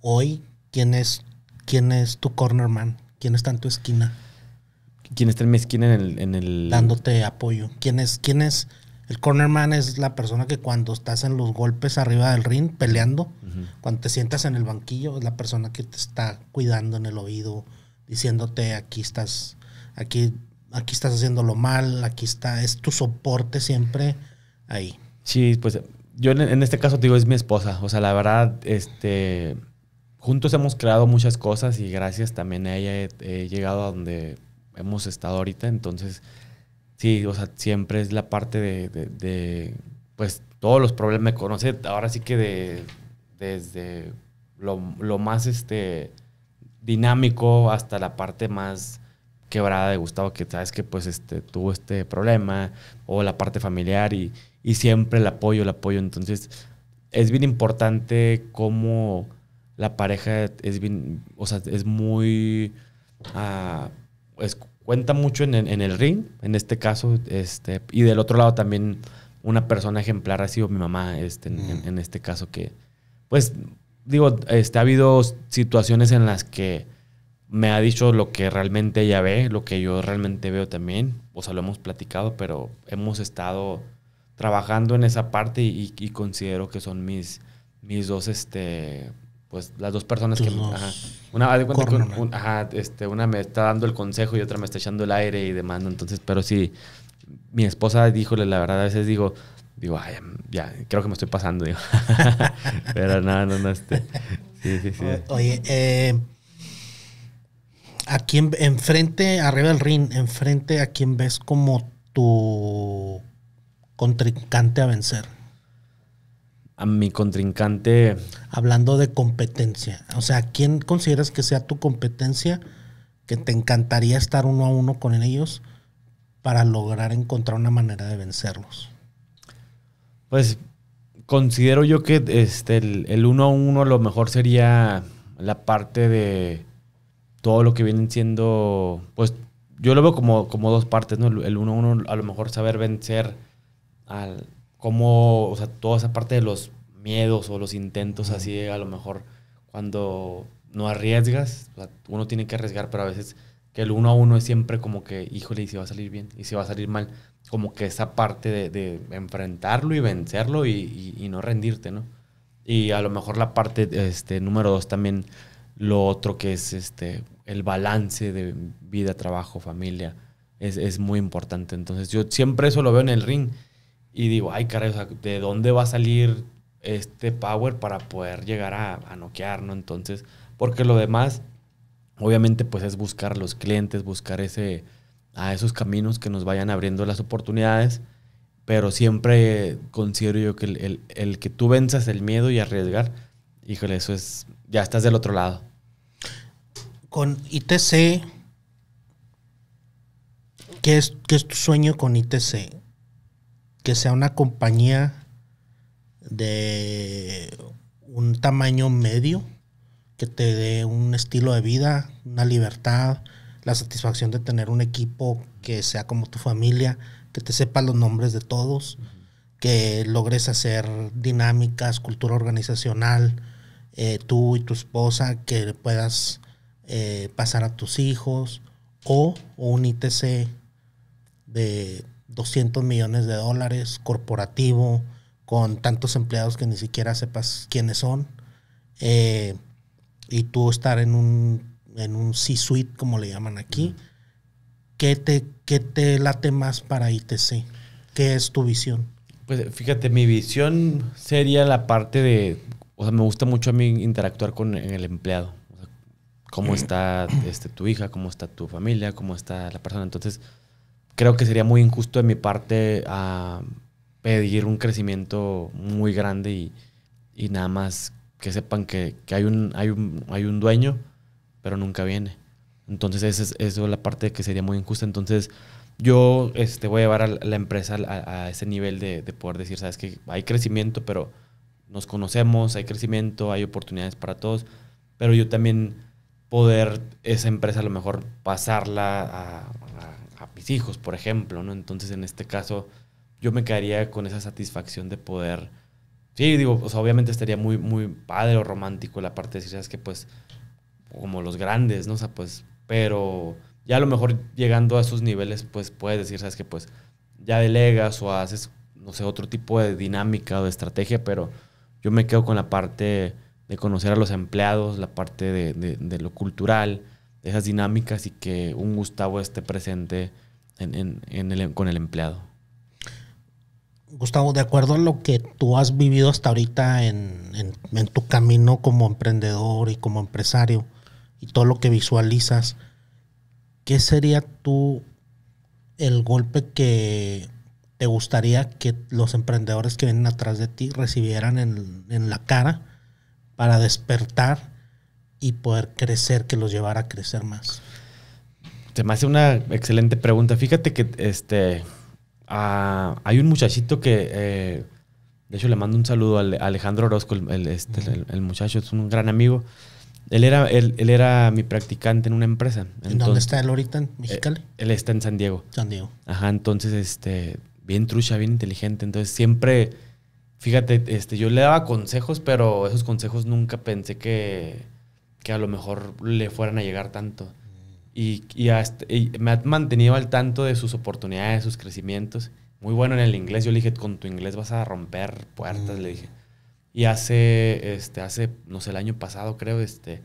Hoy, ¿quién es, quién es tu cornerman? ¿Quién está en tu esquina? ¿Quién está en mi esquina en el...? Dándote apoyo. ¿Quién es, ¿Quién es...? El cornerman es la persona que cuando estás en los golpes arriba del ring peleando, cuando te sientas en el banquillo, es la persona que te está cuidando en el oído, diciéndote aquí estás, aquí aquí estás haciéndolo mal, aquí está, es tu soporte siempre ahí. Sí, pues yo en, este caso te digo, es mi esposa. O sea, la verdad, este, juntos hemos creado muchas cosas y gracias también a ella he, llegado a donde hemos estado ahorita. Entonces, sí, o sea, siempre es la parte de, pues, todos los problemas. Me conoce ahora sí que de, desde lo, lo más, este, dinámico hasta la parte más quebrada de Gustavo, que sabes que pues este, tuvo este problema, o la parte familiar, y, siempre el apoyo, el apoyo. Entonces, es bien importante cómo la pareja es bien, es muy, ah, cuenta mucho en, el ring, en este caso, este, y del otro lado también una persona ejemplar ha sido mi mamá, este, en, en mm. este caso que, pues, digo, este, ha habido situaciones en las que me ha dicho lo que realmente ella ve, lo que yo realmente veo también. O sea, lo hemos platicado, pero hemos estado trabajando en esa parte y, considero que son mis, mis dos, este, pues las dos personas que... ajá. Una, de este, una me está dando el consejo y otra me está echando el aire y demás. Entonces, pero sí, mi esposa, díjole, la verdad, a veces digo, digo, ay, ya, creo que me estoy pasando, digo. pero no, no, no, este... Sí, sí, sí. oye, eh ¿A quién, enfrente, arriba del ring, enfrente a quién ves como tu contrincante a vencer? A mi contrincante. Hablando de competencia. O sea, ¿quién consideras que sea tu competencia? Que te encantaría estar uno a uno con ellos para lograr encontrar una manera de vencerlos. Pues considero yo que este, el, el uno a uno lo mejor sería la parte de todo lo que vienen siendo, pues yo lo veo como, como dos partes, ¿no? El, uno a uno, a lo mejor saber vencer al cómo, o sea, toda esa parte de los miedos o los intentos así, a lo mejor cuando no arriesgas, uno tiene que arriesgar, pero a veces que el uno a uno es siempre como que, híjole, y si va a salir bien, y si va a salir mal, como que esa parte de, enfrentarlo y vencerlo y, y, no rendirte, ¿no? Y a lo mejor la parte, este, número dos también, lo otro que es, este, el balance de vida, trabajo, familia es, muy importante. Entonces yo siempre eso lo veo en el ring y digo, ay caray, ¿de dónde va a salir este power para poder llegar a, a Entonces, porque lo demás, obviamente, pues es buscar los clientes, buscar ese, a esos caminos que nos vayan abriendo las oportunidades, pero siempre considero yo que el, el que tú venzas el miedo y arriesgar, híjole, eso es, ya estás del otro lado con ITC, ¿qué es, es tu sueño con ITC? Que sea una compañía de un tamaño medio, que te dé un estilo de vida, una libertad, la satisfacción de tener un equipo que sea como tu familia, que te sepa los nombres de todos, que logres hacer dinámicas, cultura organizacional, eh, tú y tu esposa, que puedas eh, pasar a tus hijos o, un ITC de 200 millones de dólares corporativo con tantos empleados que ni siquiera sepas quiénes son eh, y tú estar en un, en un C-suite como le llaman aquí. ¿Qué te, ¿Qué te late más para ITC? ¿Qué es tu visión? Pues fíjate, mi visión sería la parte de, o sea, me gusta mucho a mí interactuar con el empleado cómo está este, tu hija, cómo está tu familia, cómo está la persona. Entonces, creo que sería muy injusto de mi parte a ah, pedir un crecimiento muy grande y, y nada más que sepan que, que, hay, un, hay, un, hay un dueño, pero nunca viene. Entonces, esa es, eso la parte que sería muy injusta. Entonces, yo este, voy a llevar a la empresa a, a ese nivel de, de, poder decir, sabes que hay crecimiento, pero nos conocemos, hay crecimiento, hay oportunidades para todos, pero yo también poder esa empresa a lo mejor pasarla a, mis hijos, por ejemplo, ¿no? Entonces, en este caso, yo me quedaría con esa satisfacción de poder... Sí, digo, obviamente estaría muy, muy padre o romántico la parte de decir, ¿sabes que pues, como los grandes, ¿no? O sea, pues, pero ya a lo mejor llegando a esos niveles, pues puedes decir, sabes que pues ya delegas o haces, no sé, otro tipo de dinámica o de estrategia, pero yo me quedo con la parte de conocer a los empleados, la parte de, lo cultural, de esas dinámicas y que un Gustavo esté presente con el empleado. Gustavo, de acuerdo a lo que tú has vivido hasta ahorita en, tu camino como emprendedor y como empresario y todo lo que visualizas, ¿qué sería tú el golpe que te gustaría que los emprendedores que vienen atrás de ti recibieran en, en la cara para despertar y poder crecer, que los llevara a crecer más? Se me hace una excelente pregunta. Fíjate que este ah, hay un muchachito que, eh, de hecho, le mando un saludo a Alejandro Orozco, este, el, muchacho, es un gran amigo. Él era, él, era mi practicante en una empresa. ¿En dónde está él ahorita? ¿En Mexicali? Eh, él está en San Diego. San Diego. Ajá, entonces, este, bien trucha, bien inteligente. Entonces, siempre Fíjate, este, yo le daba consejos, pero esos consejos nunca pensé que, a lo mejor le fueran a llegar tanto. Y, este, y, me ha mantenido al tanto de sus oportunidades, sus crecimientos. Muy bueno en el inglés. Yo le dije, con tu inglés vas a romper puertas, le dije. Y hace, este, hace, no sé, el año pasado creo, este,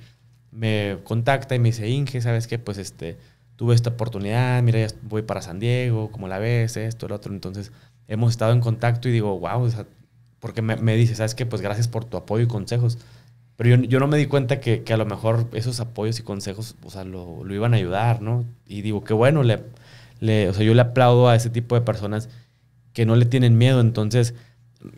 me contacta y me dice, Inge, ¿sabes qué? Pues, este, tuve esta oportunidad, mira, voy para San Diego, como la ves, esto, el otro. Entonces, hemos estado en contacto y digo, wow, o porque me, me dice, ¿sabes qué? Pues gracias por tu apoyo y consejos. Pero yo, no me di cuenta que, a lo mejor esos apoyos y consejos, o sea, lo, iban a ayudar, ¿no? Y digo, qué bueno, le, le, o sea, yo le aplaudo a ese tipo de personas que no le tienen miedo. Entonces,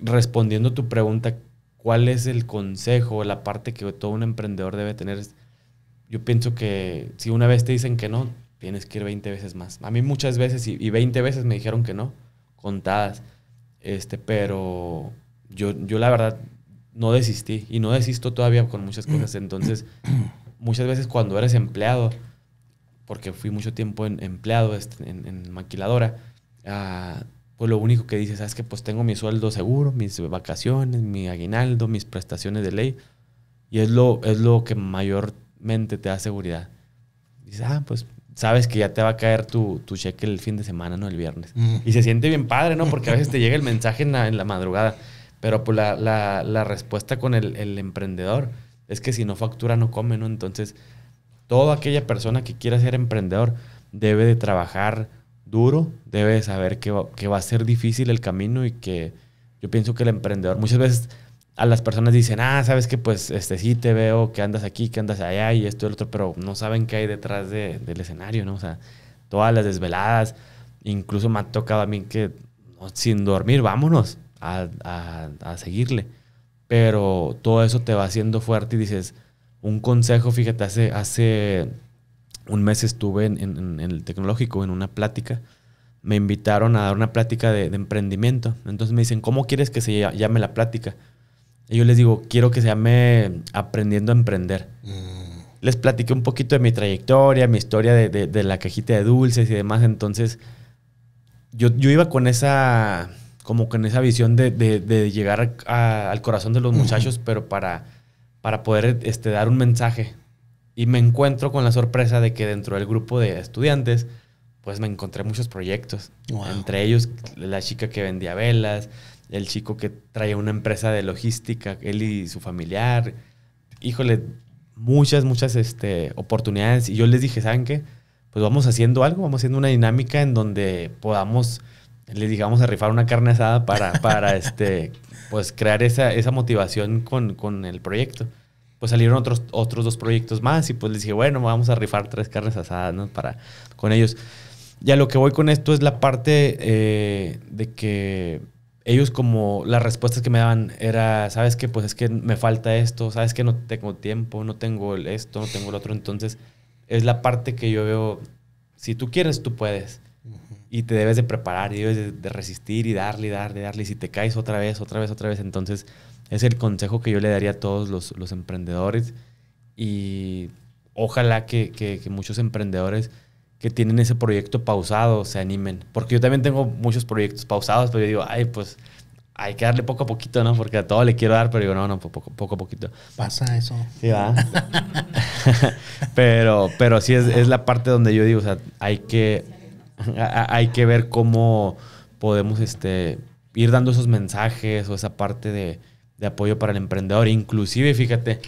respondiendo tu pregunta, ¿cuál es el consejo, la parte que todo un emprendedor debe tener? Yo pienso que si una vez te dicen que no, tienes que ir 20 veces más. A mí muchas veces y, y 20 veces me dijeron que no, contadas. Este, pero yo, yo la verdad no desistí y no desisto todavía con muchas cosas. Entonces, muchas veces cuando eres empleado, porque fui mucho tiempo en, empleado este, en, maquiladora, ah, pues lo único que dices ah, es que pues tengo mi sueldo seguro, mis vacaciones, mi aguinaldo, mis prestaciones de ley. Y es lo, es lo que mayormente te da seguridad. Dices, ah, pues sabes que ya te va a caer tu, tu cheque el fin de semana, no el viernes. Y se siente bien padre, ¿no? Porque a veces te llega el mensaje en la madrugada. Pero pues la, la, la respuesta con el, emprendedor es que si no factura no come, ¿no? Entonces, toda aquella persona que quiera ser emprendedor debe de trabajar duro, debe de saber que va, que va a ser difícil el camino y que yo pienso que el emprendedor muchas veces a las personas dicen, ah, sabes que pues este sí te veo, que andas aquí, que andas allá y esto y el otro, pero no saben qué hay detrás del escenario, ¿no? O sea, todas las desveladas, incluso me ha tocado a mí que sin dormir, vámonos a, seguirle. Pero todo eso te va haciendo fuerte y dices, un consejo, fíjate, hace, hace un mes estuve en, el tecnológico en una plática. Me invitaron a dar una plática de, emprendimiento. Entonces me dicen, ¿cómo quieres que se llame la plática? Y yo les digo, quiero que se llame Aprendiendo a Emprender. Mm. Les platiqué un poquito de mi trayectoria, mi historia de, la cajita de dulces y demás. Entonces, yo iba con esa como con esa visión de, llegar al corazón de los muchachos, pero para, para poder este, dar un mensaje. Y me encuentro con la sorpresa de que dentro del grupo de estudiantes, pues me encontré muchos proyectos. Entre ellos, la chica que vendía velas, el chico que traía una empresa de logística, él y su familiar. Híjole, muchas, muchas este, oportunidades. Y yo les dije, ¿saben qué? Pues vamos haciendo algo, vamos haciendo una dinámica en donde podamos le dije, vamos a rifar una carne asada para, este, pues crear esa, esa motivación con, el proyecto. Pues salieron otros, otros dos proyectos más y pues les dije, bueno, vamos a rifar tres carnes asadas, Para, con ellos. Ya lo que voy con esto es la parte eh, de que ellos como las respuestas que me daban era, ¿sabes qué? Pues es que me falta esto, ¿sabes que No tengo tiempo, no tengo esto, no tengo el otro. Entonces, es la parte que yo veo, si tú quieres, tú puedes y te debes de preparar y debes de, resistir y darle, darle, darle. Y si te caes otra vez, otra vez, otra vez, entonces es el consejo que yo le daría a todos los, los emprendedores y ojalá que, que, que, muchos emprendedores que tienen ese proyecto pausado se animen. Porque yo también tengo muchos proyectos pausados, pero yo digo, ay, pues hay que darle poco a poquito, ¿no? Porque a todo le quiero dar, pero digo, no, no, poco, poco a poquito. Pasa eso. Sí, va. pero, pero sí es, es la parte donde yo digo, o sea, hay que hay que ver cómo podemos este, ir dando esos mensajes o esa parte de, apoyo para el emprendedor. Inclusive, fíjate,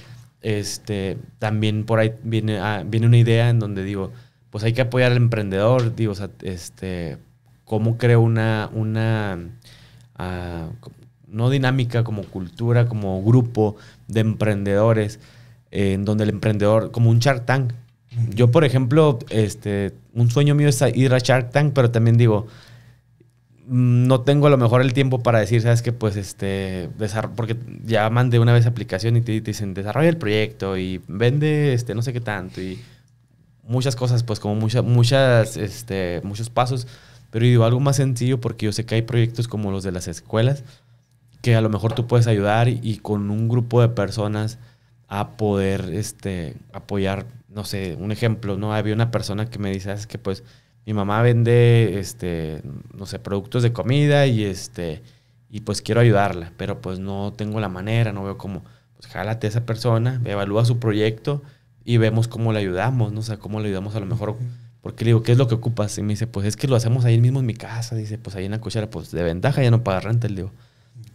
este, también por ahí viene, ah, viene una idea en donde digo, pues hay que apoyar al emprendedor, digo, este, cómo creo una, una ah, no dinámica, como cultura, como grupo de emprendedores, eh, en donde el emprendedor, como un chartang. Yo, por ejemplo, este, un sueño mío es ir a Shark Tank, pero también digo, mm, no tengo a lo mejor el tiempo para decir, sabes que pues este, porque ya mandé una vez aplicación y te, dicen, desarrolla el proyecto y vende este, no sé qué tanto y muchas cosas, pues como muchas, muchas, este, muchos pasos, pero digo algo más sencillo porque yo sé que hay proyectos como los de las escuelas que a lo mejor tú puedes ayudar y, y con un grupo de personas a poder este, apoyar no sé, un ejemplo, ¿no? Había una persona que me dice, ah, es que pues mi mamá vende, este, no sé, productos de comida y este, y pues quiero ayudarla, pero pues no tengo la manera, no veo cómo, pues jálate a esa persona, evalúa su proyecto y vemos cómo le ayudamos, ¿no? sé cómo le ayudamos a lo mejor, porque le digo, ¿qué es lo que ocupas? Y me dice, pues es que lo hacemos ahí mismo en mi casa, dice, pues ahí en la cochera, pues de ventaja ya no paga renta, le digo.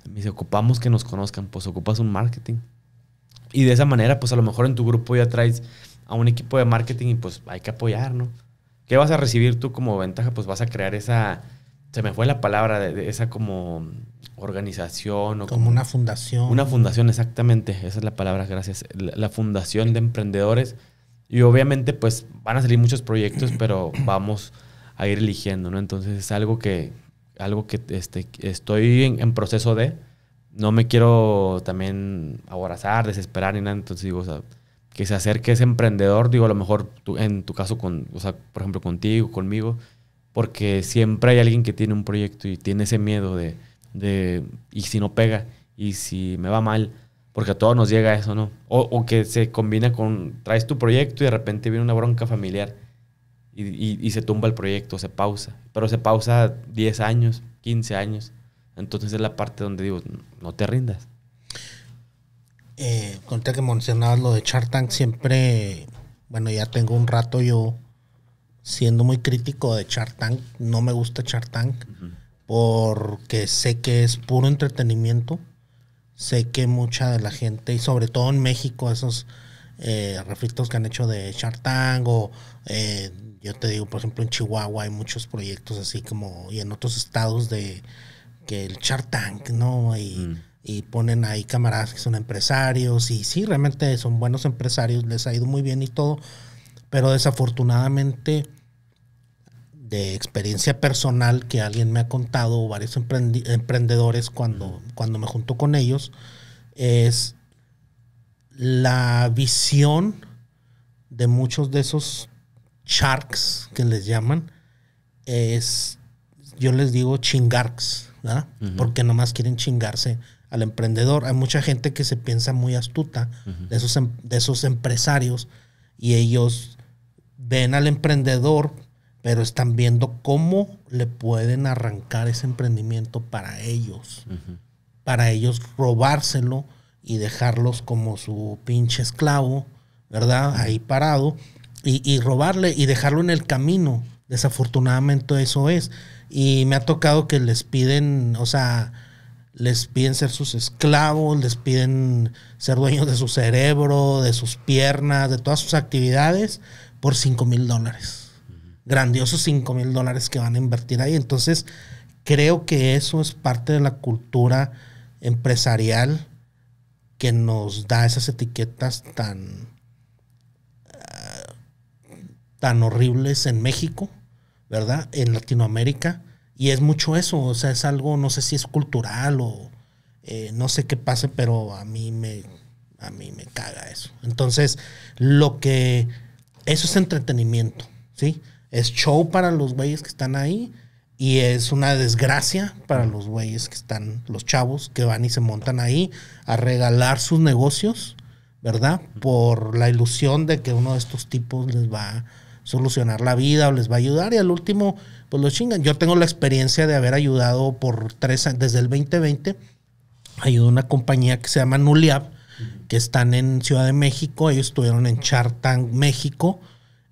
Me dice, ocupamos que nos conozcan, pues ocupas un marketing. Y de esa manera, pues a lo mejor en tu grupo ya traes a un equipo de marketing y pues hay que apoyar, ¿no? ¿Qué vas a recibir tú como ventaja? Pues vas a crear esa, se me fue la palabra, de, esa como organización o como, una fundación. Una fundación, exactamente, esa es la palabra, gracias. La, fundación de emprendedores. Y obviamente pues van a salir muchos proyectos, pero vamos a ir eligiendo, ¿no? Entonces es algo que, algo que este, estoy en, proceso de, no me quiero también aborazar, desesperar ni nada, entonces digo, o sea, que se acerque ese emprendedor, digo, a lo mejor en tu caso, con, o sea, por ejemplo, contigo, conmigo, porque siempre hay alguien que tiene un proyecto y tiene ese miedo de, de y si no pega, y si me va mal, porque a todos nos llega eso, ¿no? O, o, que se combina con, traes tu proyecto y de repente viene una bronca familiar y, y, y se tumba el proyecto, se pausa, pero se pausa 10 años, 15 años. Entonces es la parte donde digo, no te rindas eh, conté que mencionabas lo de Shark Tank, siempre, bueno, ya tengo un rato yo siendo muy crítico de Shark Tank. No me gusta Shark Tank porque sé que es puro entretenimiento. Sé que mucha de la gente, y sobre todo en México, esos eh, refritos que han hecho de Shark Tank o eh, yo te digo, por ejemplo, en Chihuahua hay muchos proyectos así como, y en otros estados de que el Shark Tank, ¿no? Y... Mm y ponen ahí camaradas que son empresarios y sí, realmente son buenos empresarios, les ha ido muy bien y todo, pero desafortunadamente de experiencia personal que alguien me ha contado, o varios emprendedores cuando, cuando me junto con ellos, es la visión de muchos de esos sharks que les llaman, es, yo les digo chingarks, ¿verdad? Porque nomás quieren chingarse al emprendedor. Hay mucha gente que se piensa muy astuta de, esos, em, de esos empresarios y ellos ven al emprendedor, pero están viendo cómo le pueden arrancar ese emprendimiento para ellos, para ellos robárselo y dejarlos como su pinche esclavo, ¿verdad? Ahí parado y, y robarle y dejarlo en el camino. Desafortunadamente eso es. Y me ha tocado que les piden, o sea, les piden ser sus esclavos, les piden ser dueños de su cerebro, de sus piernas, de todas sus actividades, por 5 mil dólares. Grandiosos 5 mil dólares que van a invertir ahí. Entonces, creo que eso es parte de la cultura empresarial que nos da esas etiquetas tan, ah, tan horribles en México, ¿verdad? En Latinoamérica y es mucho eso, o sea, es algo, no sé si es cultural o eh, no sé qué pase, pero a mí me, a mí me caga eso. Entonces, lo que, eso es entretenimiento, ¿sí? Es show para los güeyes que están ahí y es una desgracia para los güeyes que están, los chavos que van y se montan ahí a regalar sus negocios, ¿verdad? Por la ilusión de que uno de estos tipos les va a solucionar la vida o les va a ayudar y al último pues lo chingan. Yo tengo la experiencia de haber ayudado por tres años, desde el 2020, ayudó una compañía que se llama Nuliap, que están en Ciudad de México, ellos estuvieron en Chartan México,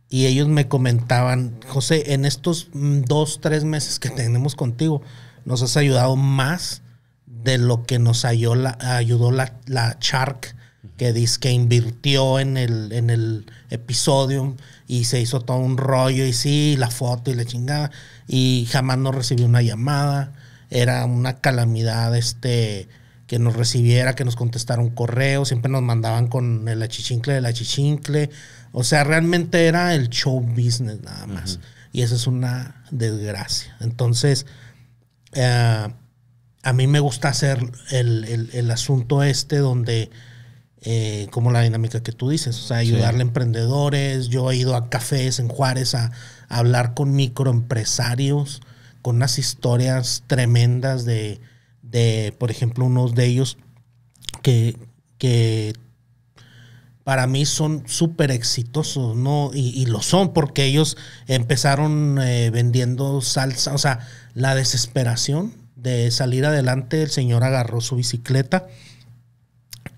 y ellos me comentaban, José, en estos mm, dos, tres meses que tenemos contigo, nos has ayudado más de lo que nos ayudó la, ayudó la, la Shark que dice que invirtió en el, en el episodio y se hizo todo un rollo y sí, la foto y la chingada. Y jamás no recibió una llamada. Era una calamidad este que nos recibiera, que nos contestara un correo, siempre nos mandaban con el achichincle del achichincle. O sea, realmente era el show business nada más. Y eso es una desgracia. Entonces, eh, a mí me gusta hacer el, el asunto este donde eh, como la dinámica que tú dices, o sea, ayudarle a emprendedores. Yo he ido a cafés en Juárez a, hablar con microempresarios, con unas historias tremendas de, por ejemplo, unos de ellos que, que para mí son súper exitosos, ¿no? Y, lo son porque ellos empezaron eh, vendiendo salsa, o sea, la desesperación de salir adelante, el señor agarró su bicicleta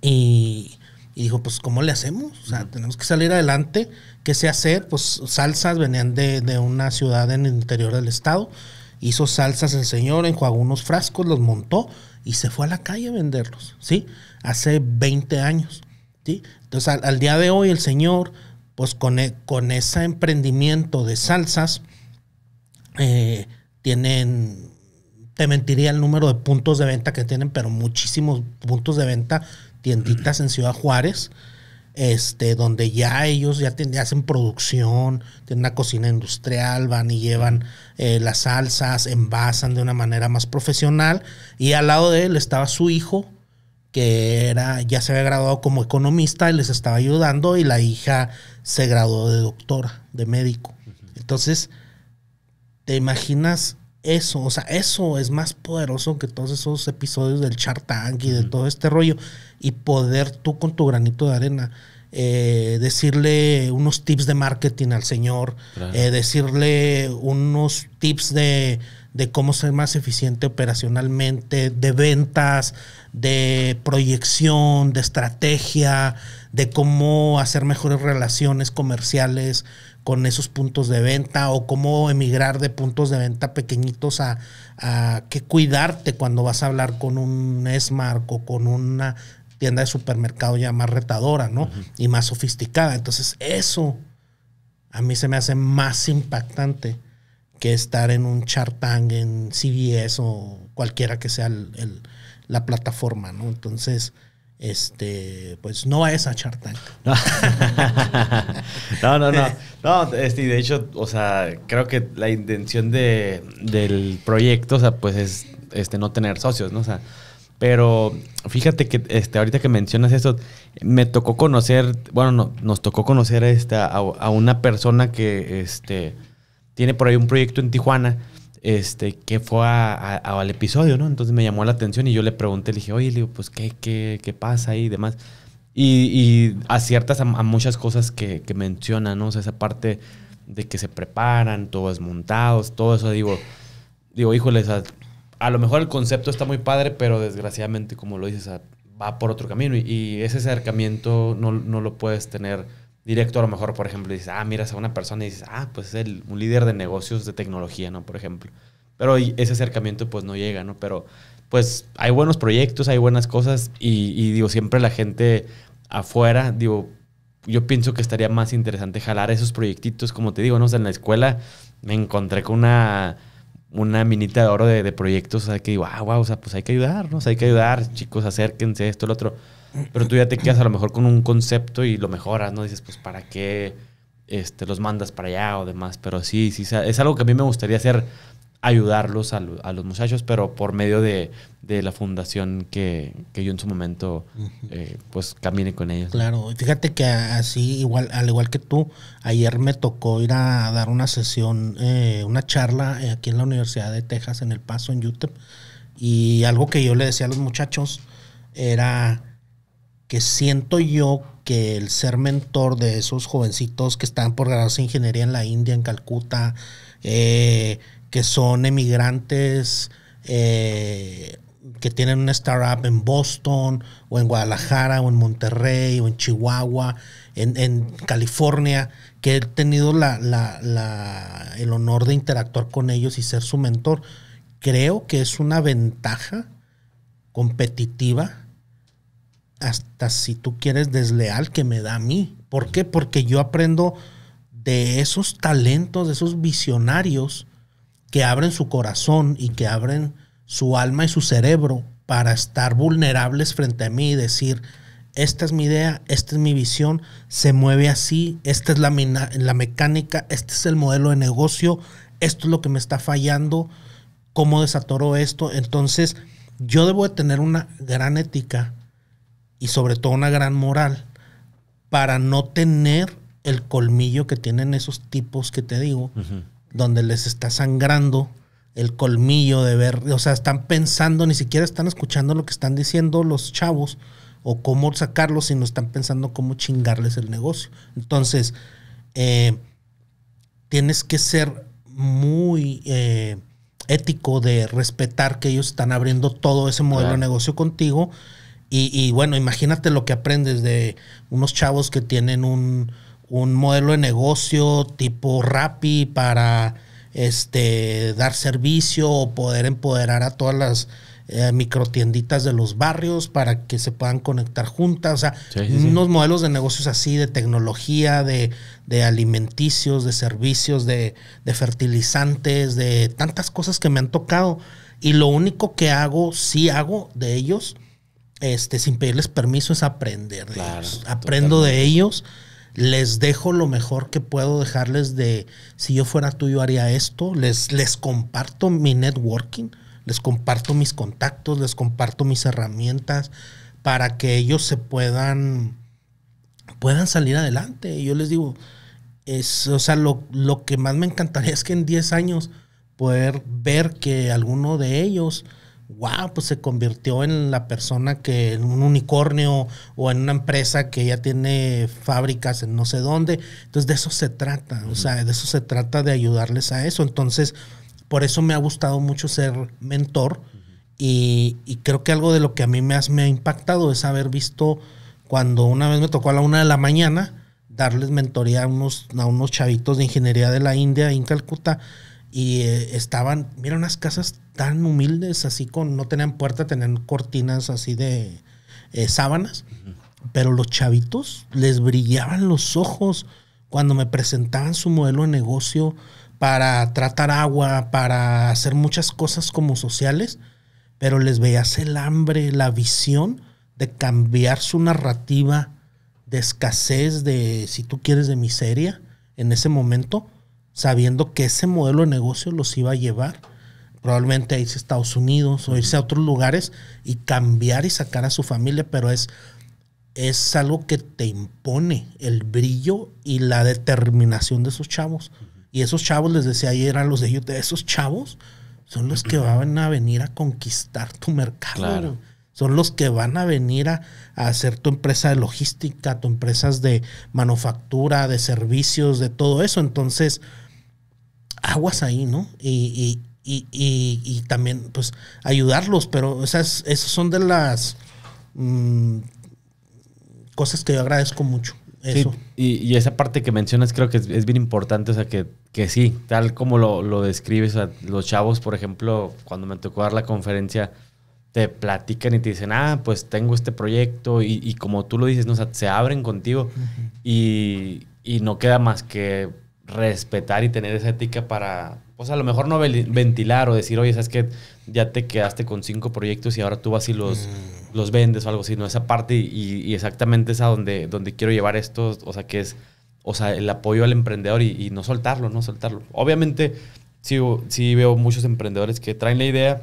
y, dijo, pues, ¿cómo le hacemos? O sea, tenemos que salir adelante. ¿Qué se hacer? Pues salsas venían de, una ciudad en el interior del estado. Hizo salsas el señor, enjuagó unos frascos, los montó y se fue a la calle a venderlos, ¿sí? Hace 20 años, ¿sí? Entonces, al, día de hoy, el señor, pues, con, e, con ese emprendimiento de salsas, eh, tienen te mentiría el número de puntos de venta que tienen, pero muchísimos puntos de venta tienditas en Ciudad Juárez, este, donde ya ellos ya, hacen producción, tienen una cocina industrial, van y llevan eh, las salsas, envasan de una manera más profesional. Y al lado de él estaba su hijo, que era, ya se había graduado como economista y les estaba ayudando, y la hija se graduó de doctora, de médico. Entonces, ¿te imaginas eso, o sea, eso es más poderoso que todos esos episodios del Shark Tank y de todo este rollo. Y poder tú con tu granito de arena eh, decirle unos tips de marketing al señor, eh, decirle unos tips de, de cómo ser más eficiente operacionalmente, de ventas, de proyección, de estrategia, de cómo hacer mejores relaciones comerciales con esos puntos de venta o cómo emigrar de puntos de venta pequeñitos a, a qué cuidarte cuando vas a hablar con un Smart o con una tienda de supermercado ya más retadora, ¿no? Y más sofisticada. Entonces, eso a mí se me hace más impactante que estar en un chartang en CBS o cualquiera que sea la plataforma, ¿no? Entonces, este, pues no va a esa No, no, no. No, este, de hecho, o sea, creo que la intención de, del proyecto, o sea, pues es este, no tener socios, ¿no? O sea, pero fíjate que este, ahorita que mencionas eso, me tocó conocer, bueno, no, nos tocó conocer este, a, esta, a, una persona que este, tiene por ahí un proyecto en Tijuana este, que fue al episodio, ¿no? Entonces me llamó la atención y yo le pregunté, le dije, oye, le digo, pues, ¿qué, qué, qué pasa ahí y demás? Y, y aciertas a, muchas cosas que, que menciona ¿no? O sea, esa parte de que se preparan, todos montados, todo eso, digo, digo, híjoles, a, lo mejor el concepto está muy padre, pero desgraciadamente, como lo dices, va por otro camino y, y ese acercamiento no, no lo puedes tener directo a lo mejor, por ejemplo, dices, ah, miras a una persona y dices, ah, pues es el, un líder de negocios de tecnología, ¿no? Por ejemplo. Pero ese acercamiento pues no llega, ¿no? Pero pues hay buenos proyectos, hay buenas cosas y, digo, siempre la gente afuera, digo, yo pienso que estaría más interesante jalar esos proyectitos, como te digo, ¿no? O en la escuela me encontré con una, una minita de oro de, proyectos, que digo, ah, wow, o sea, pues hay que ayudarnos, o hay que ayudar, chicos, acérquense, esto, lo otro pero tú ya te quedas a lo mejor con un concepto y lo mejoras, ¿no? Dices, pues, ¿para qué este, los mandas para allá o demás? Pero sí, sí, es algo que a mí me gustaría hacer, ayudarlos a, los muchachos, pero por medio de, la fundación que, yo en su momento, eh, pues, camine con ellos. Claro, fíjate que así, igual al igual que tú, ayer me tocó ir a dar una sesión, eh, una charla eh, aquí en la Universidad de Texas, en El Paso, en YouTube y algo que yo le decía a los muchachos era que siento yo que el ser mentor de esos jovencitos que están por graduarse ingeniería en la India, en Calcuta, eh, que son emigrantes, eh, que tienen una startup en Boston, o en Guadalajara, o en Monterrey, o en Chihuahua, en, California, que he tenido el honor de interactuar con ellos y ser su mentor. Creo que es una ventaja competitiva hasta si tú quieres desleal que me da a mí. ¿Por qué? Porque yo aprendo de esos talentos, de esos visionarios que abren su corazón y que abren su alma y su cerebro para estar vulnerables frente a mí y decir, esta es mi idea, esta es mi visión, se mueve así, esta es la, la mecánica, este es el modelo de negocio, esto es lo que me está fallando, cómo desatoro esto. Entonces, yo debo de tener una gran ética y sobre todo una gran moral para no tener el colmillo que tienen esos tipos que te digo, donde les está sangrando el colmillo de ver, o sea, están pensando, ni siquiera están escuchando lo que están diciendo los chavos o cómo sacarlos, sino están pensando cómo chingarles el negocio. Entonces, eh, tienes que ser muy eh, ético de respetar que ellos están abriendo todo ese modelo de negocio contigo y, bueno, imagínate lo que aprendes de unos chavos que tienen un, modelo de negocio tipo Rappi para este, dar servicio o poder empoderar a todas las eh, microtienditas de los barrios para que se puedan conectar juntas. unos modelos de negocios así, de tecnología, de, alimenticios, de servicios, de, de fertilizantes, de tantas cosas que me han tocado. Y lo único que hago, sí hago de ellos, este, sin pedirles permiso, es aprender. Aprendo de ellos, les dejo lo mejor que puedo dejarles de, si yo fuera yo haría esto, les, les comparto mi networking, les comparto mis contactos, les comparto mis herramientas para que ellos se puedan, puedan salir adelante. Yo les digo, es, o sea, lo, lo que más me encantaría es que en 10 años poder ver que alguno de ellos wow, pues se convirtió en la persona que, en un unicornio o en una empresa que ya tiene fábricas en no sé dónde. Entonces de eso se trata, o sea, de eso se trata de ayudarles a eso. Entonces, por eso me ha gustado mucho ser mentor y, creo que algo de lo que a mí me ha impactado es haber visto cuando una vez me tocó a la una de la mañana darles mentoría a unos, a unos chavitos de ingeniería de la India en Calcuta y eh, estaban, mira, unas casas tan humildes, así con, no tenían puerta, tenían cortinas así de eh, sábanas, pero los chavitos les brillaban los ojos cuando me presentaban su modelo de negocio para tratar agua, para hacer muchas cosas como sociales, pero les veías el hambre, la visión de cambiar su narrativa de escasez, de si tú quieres, de miseria en ese momento sabiendo que ese modelo de negocio los iba a llevar probablemente a irse a Estados Unidos o irse a otros lugares y cambiar y sacar a su familia, pero es, es algo que te impone el brillo y la determinación de esos chavos. Y esos chavos, les decía ayer, eran los de ellos, esos chavos son los que van a venir a conquistar tu mercado. Son los que van a venir a, hacer tu empresa de logística, tu empresas de manufactura, de servicios, de todo eso. Entonces, aguas ahí, ¿no? Y, también, pues, ayudarlos, pero esas, esas son de las mm, cosas que yo agradezco mucho. Sí, y, esa parte que mencionas creo que es, bien importante, o sea, que, que sí, tal como lo, lo describes, los chavos, por ejemplo, cuando me tocó dar la conferencia, te platican y te dicen, ah, pues tengo este proyecto y, como tú lo dices, ¿no? se abren contigo y, y, no queda más que respetar y tener esa ética para, pues a lo mejor no ventilar o decir, oye, sabes que ya te quedaste con cinco proyectos y ahora tú vas y los, mm. los vendes o algo así, ¿no? Esa parte y, exactamente es a donde, donde quiero llevar esto, o sea, que es, o sea, el apoyo al emprendedor y, no soltarlo, no soltarlo. Obviamente, sí, sí, veo muchos emprendedores que traen la idea,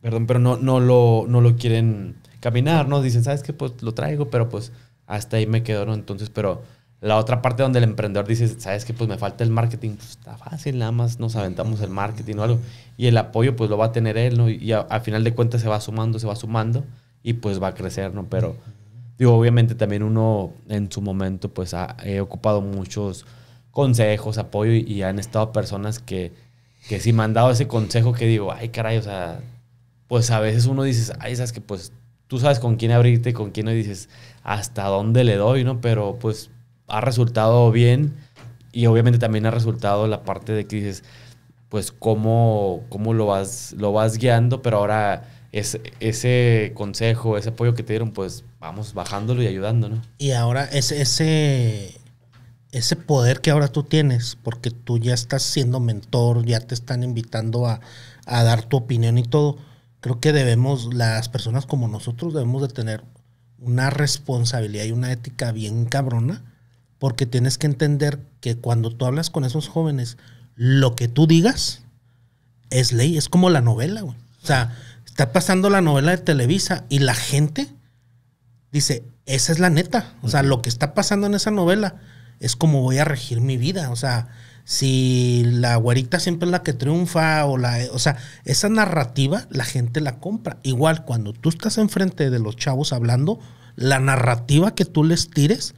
perdón, pero no, no, lo, no lo quieren caminar, ¿no? Dicen, ¿sabes qué? Pues lo traigo, pero pues hasta ahí me quedo, ¿no? Entonces, pero la otra parte donde el emprendedor dice, sabes qué? pues me falta el marketing, pues está fácil, nada más nos aventamos el marketing o algo. Y el apoyo pues lo va a tener él, ¿no? Y al final de cuentas se va sumando, se va sumando y pues va a crecer, ¿no? Pero digo, obviamente también uno en su momento pues ha he ocupado muchos consejos, apoyo y han estado personas que, que sí me han dado ese consejo que digo, ay caray, o sea, pues a veces uno dices, ay, sabes que pues tú sabes con quién abrirte, con quién no, y dices, hasta dónde le doy, ¿no? Pero pues ha resultado bien y obviamente también ha resultado la parte de que dices, pues cómo, cómo lo, vas, lo vas guiando, pero ahora es, ese consejo, ese apoyo que te dieron, pues vamos bajándolo y ayudando, ¿no? Y ahora ese, ese, ese poder que ahora tú tienes, porque tú ya estás siendo mentor, ya te están invitando a, a dar tu opinión y todo, creo que debemos, las personas como nosotros debemos de tener una responsabilidad y una ética bien cabrona porque tienes que entender que cuando tú hablas con esos jóvenes, lo que tú digas es ley, es como la novela, güey. O sea, está pasando la novela de Televisa y la gente dice, esa es la neta. O sea, lo que está pasando en esa novela es como voy a regir mi vida. O sea, si la güerita siempre es la que triunfa o la... O sea, esa narrativa la gente la compra. Igual cuando tú estás enfrente de los chavos hablando, la narrativa que tú les tires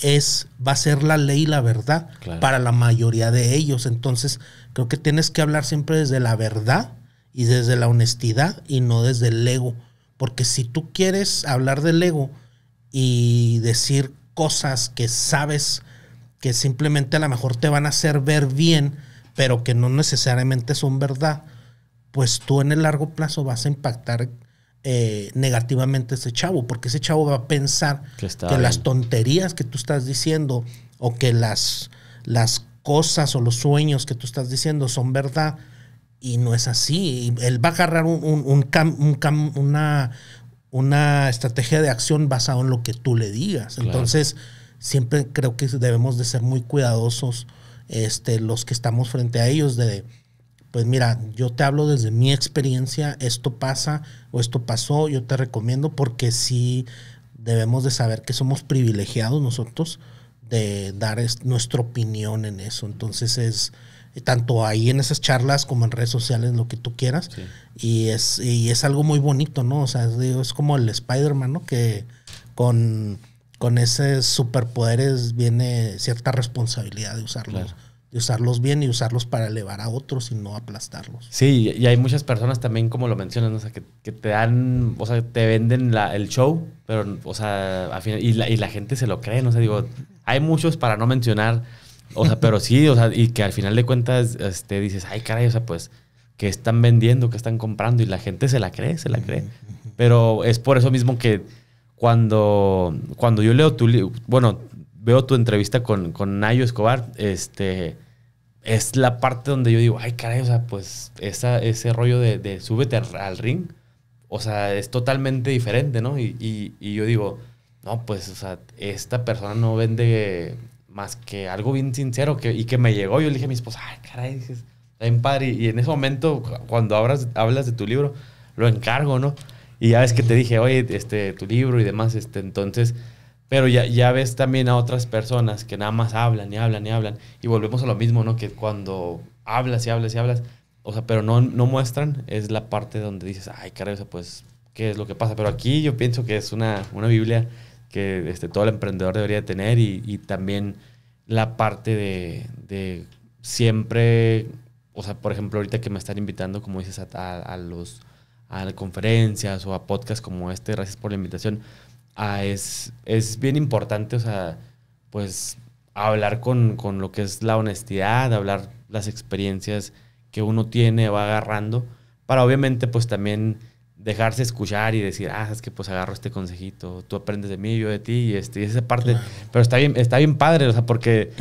es, va a ser la ley y la verdad para la mayoría de ellos. Entonces, creo que tienes que hablar siempre desde la verdad y desde la honestidad y no desde el ego. Porque si tú quieres hablar del ego y decir cosas que sabes que simplemente a lo mejor te van a hacer ver bien, pero que no necesariamente son verdad, pues tú en el largo plazo vas a impactar eh, negativamente ese chavo, porque ese chavo va a pensar que, las tonterías que tú estás diciendo o que las, las cosas o los sueños que tú estás diciendo son verdad y no es así. Él va a agarrar un, una, una estrategia de acción basada en lo que tú le digas. Entonces, siempre creo que debemos de ser muy cuidadosos este, los que estamos frente a ellos de pues mira, yo te hablo desde mi experiencia, esto pasa o esto pasó, yo te recomiendo porque sí debemos de saber que somos privilegiados nosotros de dar nuestra opinión en eso. Entonces es tanto ahí en esas charlas como en redes sociales, lo que tú quieras. Y, es, y es algo muy bonito, ¿no? O sea, es, como el Spider-Man, ¿no? Que con, con esos superpoderes viene cierta responsabilidad de usarlos usarlos bien y usarlos para elevar a otros y no aplastarlos. Sí, y hay muchas personas también, como lo mencionas, o sea, que, te dan, o sea, te venden el show, pero, o sea, y, la, y, la, gente se lo cree, no o sé, sea, digo, hay muchos para no mencionar, o sea, pero sí, o sea, y que al final de cuentas este, dices, ay, caray, o sea, pues, que están vendiendo? que están comprando? Y la gente se la cree, se la cree. Pero es por eso mismo que cuando, cuando yo leo tu libro, bueno, veo tu entrevista con, con Nayo Escobar, este, es la parte donde yo digo, ay, caray, o sea, pues esa, ese rollo de, de súbete al ring, o sea, es totalmente diferente, ¿no? Y, y, y, yo digo, no, pues, o sea, esta persona no vende más que algo bien sincero que, y que me llegó. Yo le dije a mi esposa, ay, caray, dices, está bien padre. Y, en ese momento, cuando hablas, hablas de tu libro, lo encargo, ¿no? Y ya ves que te dije, oye, este, tu libro y demás, este, entonces pero ya, ya ves también a otras personas que nada más hablan y hablan y hablan. Y volvemos a lo mismo, ¿no? Que cuando hablas y hablas y hablas, o sea, pero no, no muestran, es la parte donde dices, ay, caray, o sea, pues, ¿qué es lo que pasa? Pero aquí yo pienso que es una, una Biblia que este, todo el emprendedor debería tener y, también la parte de, siempre, o sea, por ejemplo, ahorita que me están invitando, como dices, a, a, los a conferencias o a podcasts como este, gracias por la invitación Ah, es, es bien importante, o sea, pues hablar con, lo que es la honestidad, hablar las experiencias que uno tiene, va agarrando, para obviamente pues también dejarse escuchar y decir, ah, es que pues agarro este consejito, tú aprendes de mí, yo de ti, y, este, esa parte, pero está bien, está bien padre, o sea, porque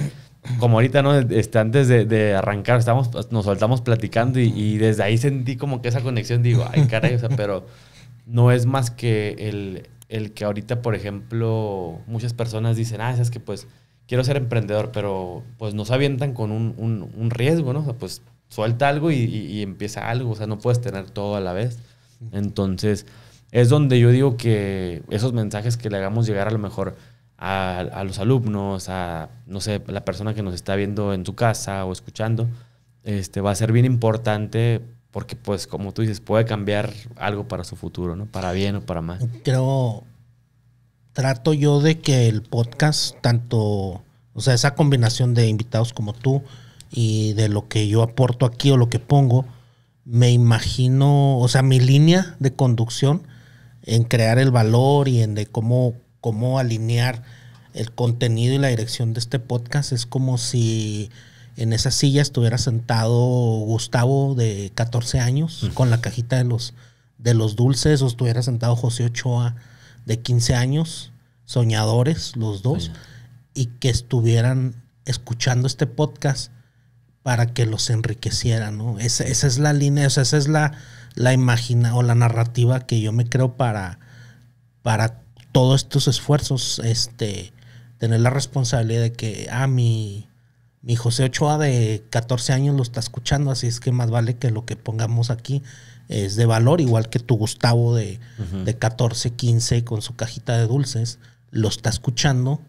como ahorita, ¿no? Este, antes de, arrancar, estamos, nos soltamos platicando y, desde ahí sentí como que esa conexión, digo, ay, caray, o sea, pero no es más que el, el que ahorita, por ejemplo, muchas personas dicen, ah, es que pues quiero ser emprendedor, pero pues no se avientan con un, riesgo, ¿no? O sea, pues suelta algo y, empieza algo, o sea, no puedes tener todo a la vez. Entonces, es donde yo digo que esos mensajes que le hagamos llegar a lo mejor a, los alumnos, a, no sé, la persona que nos está viendo en su casa o escuchando, este, va a ser bien importante porque pues como tú dices, puede cambiar algo para su futuro, ¿no? Para bien o para mal. Creo, trato yo de que el podcast, tanto, o sea, esa combinación de invitados como tú y de lo que yo aporto aquí o lo que pongo, me imagino, o sea, mi línea de conducción en crear el valor y en de cómo, cómo alinear el contenido y la dirección de este podcast es como si en esa silla estuviera sentado Gustavo de 14 años con la cajita de los, de los dulces o estuviera sentado José Ochoa de 15 años, soñadores los dos, y que estuvieran escuchando este podcast para que los enriqueciera, ¿no? Esa, es la línea, o sea, esa es la, la imagina o la narrativa que yo me creo para, para todos estos esfuerzos, este, tener la responsabilidad de que, a ah, mi, mi José Ochoa de 14 años lo está escuchando, así es que más vale que lo que pongamos aquí es de valor, igual que tu Gustavo de, 14, 15 con su cajita de dulces, lo está escuchando,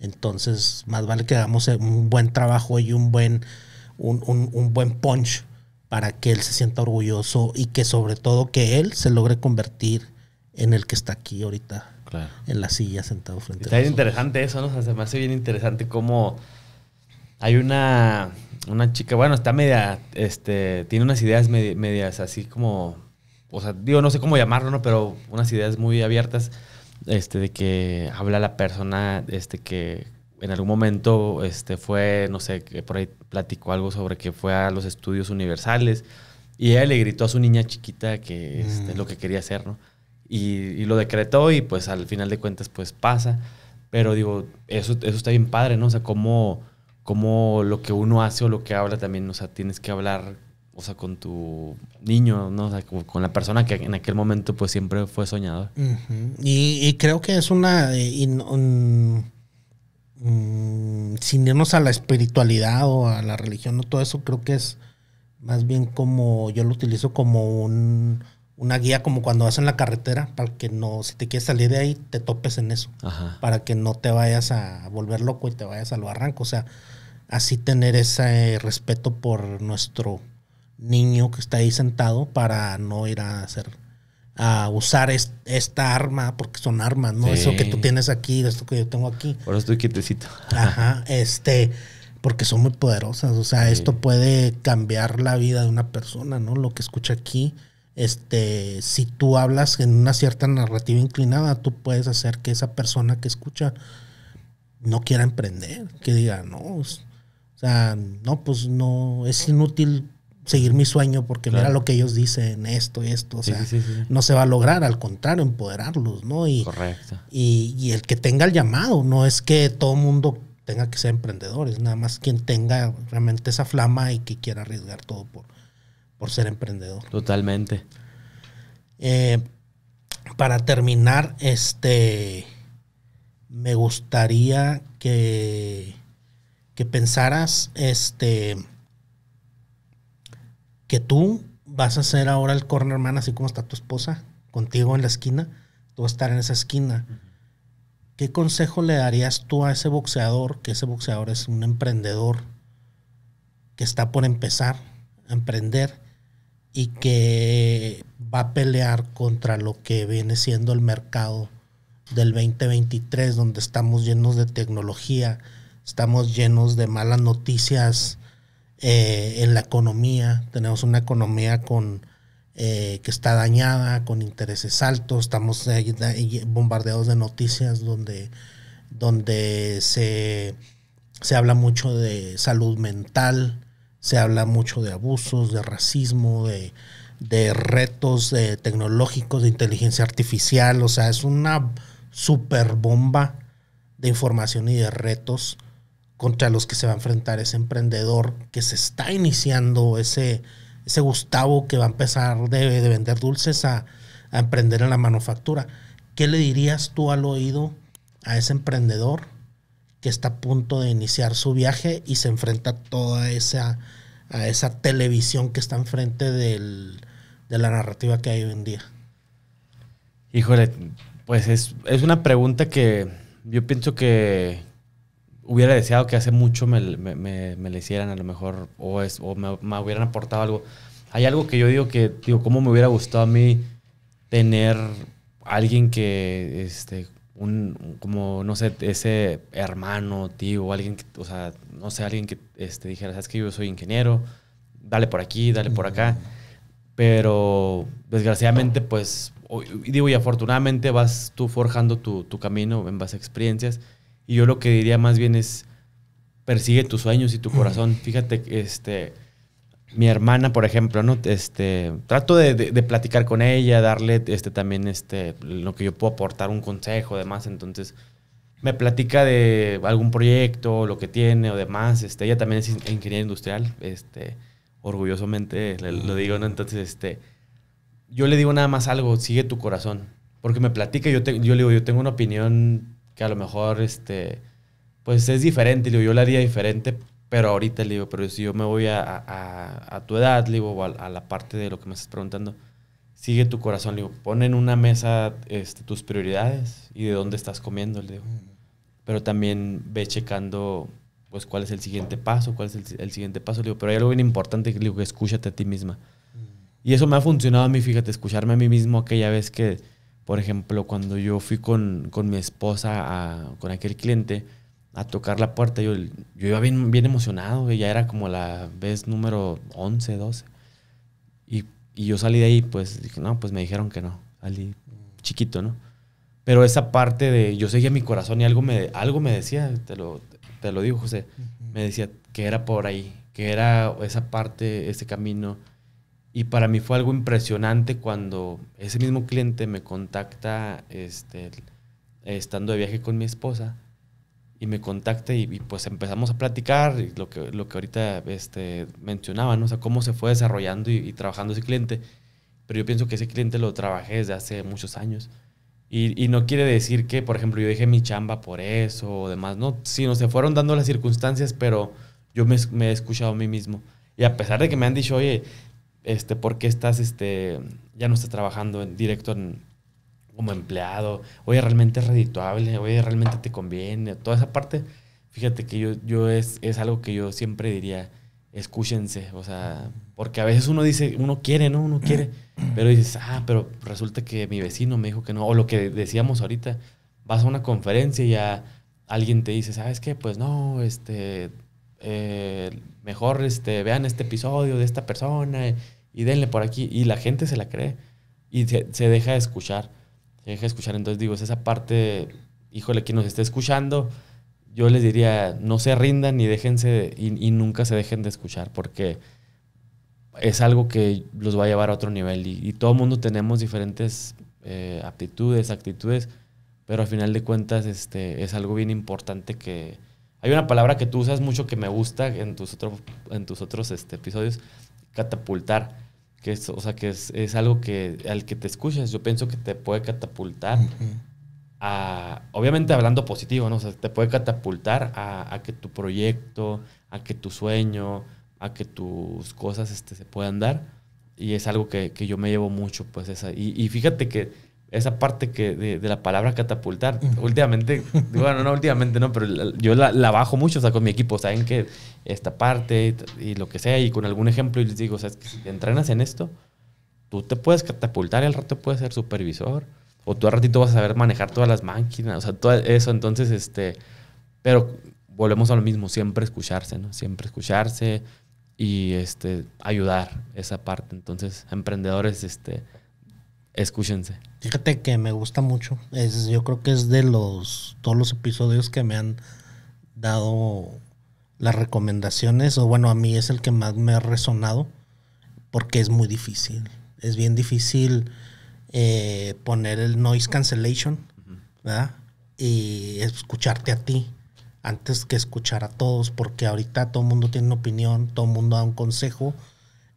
entonces más vale que hagamos un buen trabajo y un buen, un, buen punch para que él se sienta orgulloso y que sobre todo que él se logre convertir en el que está aquí ahorita, en la silla sentado frente a nosotros. Está bien interesante eso, ¿no? se me hace bien interesante cómo... Hay una, una chica, bueno, está media, este, tiene unas ideas medias así como, o sea, digo, no sé cómo llamarlo, ¿no? Pero unas ideas muy abiertas, este, de que habla la persona, este, que en algún momento, este, fue, no sé, que por ahí platicó algo sobre que fue a los estudios universales y ella le gritó a su niña chiquita que es este, mm. lo que quería hacer, ¿no? Y, y, lo decretó y pues al final de cuentas pues pasa. Pero digo, eso, eso está bien padre, ¿no? O sea, cómo como lo que uno hace o lo que habla también, o sea, tienes que hablar, o sea, con tu niño, ¿no? con la persona que en aquel momento pues siempre fue soñador. y, creo que es una... Eh, mm, sin irnos a la espiritualidad o a la religión o todo eso, creo que es más bien como, yo lo utilizo como una guía como cuando vas en la carretera para que no, si te quieres salir de ahí, te topes en eso. Para que no te vayas a volver loco y te vayas al barranco. O sea, así tener ese eh, respeto por nuestro niño que está ahí sentado para no ir a hacer a usar esta arma, porque son armas, ¿no? Eso que tú tienes aquí, esto que yo tengo aquí. Ahora estoy quietecito. Ajá, este, porque son muy poderosas, o sea, esto puede cambiar la vida de una persona, ¿no? Lo que escucha aquí, este, si tú hablas en una cierta narrativa inclinada, tú puedes hacer que esa persona que escucha no quiera emprender, que diga, no, o sea, no, pues no, es inútil seguir mi sueño porque mira lo que ellos dicen, esto, y esto, o sea, no se va a lograr, al contrario, empoderarlos, ¿no? Y, Correcto. Y, el que tenga el llamado, no es que todo mundo tenga que ser emprendedor. Es nada más quien tenga realmente esa flama y que quiera arriesgar todo por, por ser emprendedor. Totalmente. Eh, para terminar, este, me gustaría que que pensaras este, que tú vas a ser ahora el cornerman, así como está tu esposa, contigo en la esquina, tú vas a estar en esa esquina. ¿Qué consejo le darías tú a ese boxeador, que ese boxeador es un emprendedor que está por empezar a emprender y que va a pelear contra lo que viene siendo el mercado del 2023, donde estamos llenos de tecnología, estamos llenos de malas noticias eh, en la economía, tenemos una economía con, eh, que está dañada, con intereses altos, estamos bombardeados de noticias donde, donde se, habla mucho de salud mental, se habla mucho de abusos, de racismo, de, retos eh, tecnológicos, de inteligencia artificial, o sea, es una super bomba de información y de retos contra los que se va a enfrentar ese emprendedor que se está iniciando, ese, ese Gustavo que va a empezar de, de vender dulces a, emprender en la manufactura. ¿Qué le dirías tú al oído a ese emprendedor que está a punto de iniciar su viaje y se enfrenta a toda esa, a esa televisión que está enfrente de la narrativa que hay hoy en día? Híjole, pues es una pregunta que yo pienso que, hubiera deseado que hace mucho me, me, le hicieran a lo mejor o, me, hubieran aportado algo. Hay algo que yo digo que, digo, cómo me hubiera gustado a mí tener alguien que, este, un, como, no sé, ese hermano, tío, alguien que, o sea, no sé, alguien que este, dijera, sabes que yo soy ingeniero, dale por aquí, dale por acá. Pero desgraciadamente, pues, digo, y afortunadamente vas tú forjando tu, tu camino en base a experiencias y yo lo que diría más bien es, persigue tus sueños y tu corazón. Fíjate, este, mi hermana, por ejemplo, ¿no? Este, trato de, de, platicar con ella, darle este, también este, lo que yo puedo aportar, un consejo, demás. Entonces, me platica de algún proyecto, lo que tiene o demás. Este, ella también es ingeniera industrial, este, orgullosamente lo digo, ¿no? Entonces, este, yo le digo nada más algo, sigue tu corazón. Porque me platica, yo, yo le digo, yo tengo una opinión que a lo mejor, este, pues es diferente, yo lo haría diferente, pero ahorita le digo, pero si yo me voy a, a, tu edad, o a, la parte de lo que me estás preguntando, sigue tu corazón, digo, pon en una mesa este, tus prioridades y de dónde estás comiendo, digo. Pero también ve checando, pues, cuál es el siguiente paso, cuál es el, siguiente paso, digo, pero hay algo bien importante, le digo, que escúchate a ti misma. Mm. Y eso me ha funcionado a mí, fíjate, escucharme a mí mismo aquella vez que por ejemplo, cuando yo fui con, con mi esposa, con aquel cliente, a tocar la puerta, yo, yo iba bien, bien emocionado, ya era como la vez número 11, 12. Y, y yo salí de ahí, pues dije, no, pues me dijeron que no, salí chiquito, ¿no? Pero esa parte de, yo seguía mi corazón y algo me, algo me decía, te lo, te lo digo, José, me decía que era por ahí, que era esa parte, ese camino y para mí fue algo impresionante cuando ese mismo cliente me contacta este, estando de viaje con mi esposa y me contacta y, pues empezamos a platicar y lo que, lo que ahorita este, mencionaba, ¿no? o sea, cómo se fue desarrollando y, trabajando ese cliente. Pero yo pienso que ese cliente lo trabajé desde hace muchos años. Y, no quiere decir que, por ejemplo, yo dejé mi chamba por eso o demás, ¿no? Sino se fueron dando las circunstancias, pero yo me he escuchado a mí mismo. Y a pesar de que me han dicho, oye, este, por estás, este, ya no estás trabajando directo como empleado, oye, realmente es redituable, oye, realmente te conviene, toda esa parte, fíjate que yo, yo es, es algo que yo siempre diría, escúchense, o sea, porque a veces uno dice, uno quiere, ¿no? Uno quiere, pero dices, ah, pero resulta que mi vecino me dijo que no, o lo que decíamos ahorita, vas a una conferencia y ya alguien te dice, ¿sabes qué? Pues no, este, eh, mejor este, vean este episodio de esta persona eh, y denle por aquí. Y la gente se la cree y se, deja de escuchar. Se deja escuchar. Entonces digo, esa parte, híjole, quien nos esté escuchando, yo les diría, no se rindan y déjense y, nunca se dejen de escuchar porque es algo que los va a llevar a otro nivel y, todo mundo tenemos diferentes eh, aptitudes, actitudes, pero al final de cuentas este, es algo bien importante que, hay una palabra que tú usas mucho que me gusta en tus, en tus otros este, episodios, catapultar. Que es, o sea, que es, es, algo que al que te escuchas, yo pienso que te puede catapultar a, obviamente hablando positivo, ¿no? O sea, te puede catapultar a, que tu proyecto, a que tu sueño, a que tus cosas este, se puedan dar. Y es algo que, que yo me llevo mucho, pues esa. y fíjate que esa parte que de, la palabra catapultar. últimamente, bueno, no últimamente, no, pero yo la, bajo mucho, o sea, con mi equipo, saben que esta parte y, lo que sea, y con algún ejemplo, y les digo, o sea, que si te entrenas en esto, tú te puedes catapultar, y al rato puedes ser supervisor, o tú al ratito vas a saber manejar todas las máquinas, o sea, todo eso, entonces, este, pero volvemos a lo mismo, siempre escucharse, ¿no? Siempre escucharse y, este, ayudar esa parte, entonces, emprendedores, este, Escúchense. Fíjate que me gusta mucho. Es, yo creo que es de los todos los episodios que me han dado las recomendaciones, o bueno, a mí es el que más me ha resonado, porque es muy difícil. Es bien difícil eh, poner el noise cancellation, ¿verdad? Y escucharte a ti antes que escuchar a todos, porque ahorita todo el mundo tiene una opinión, todo el mundo da un consejo,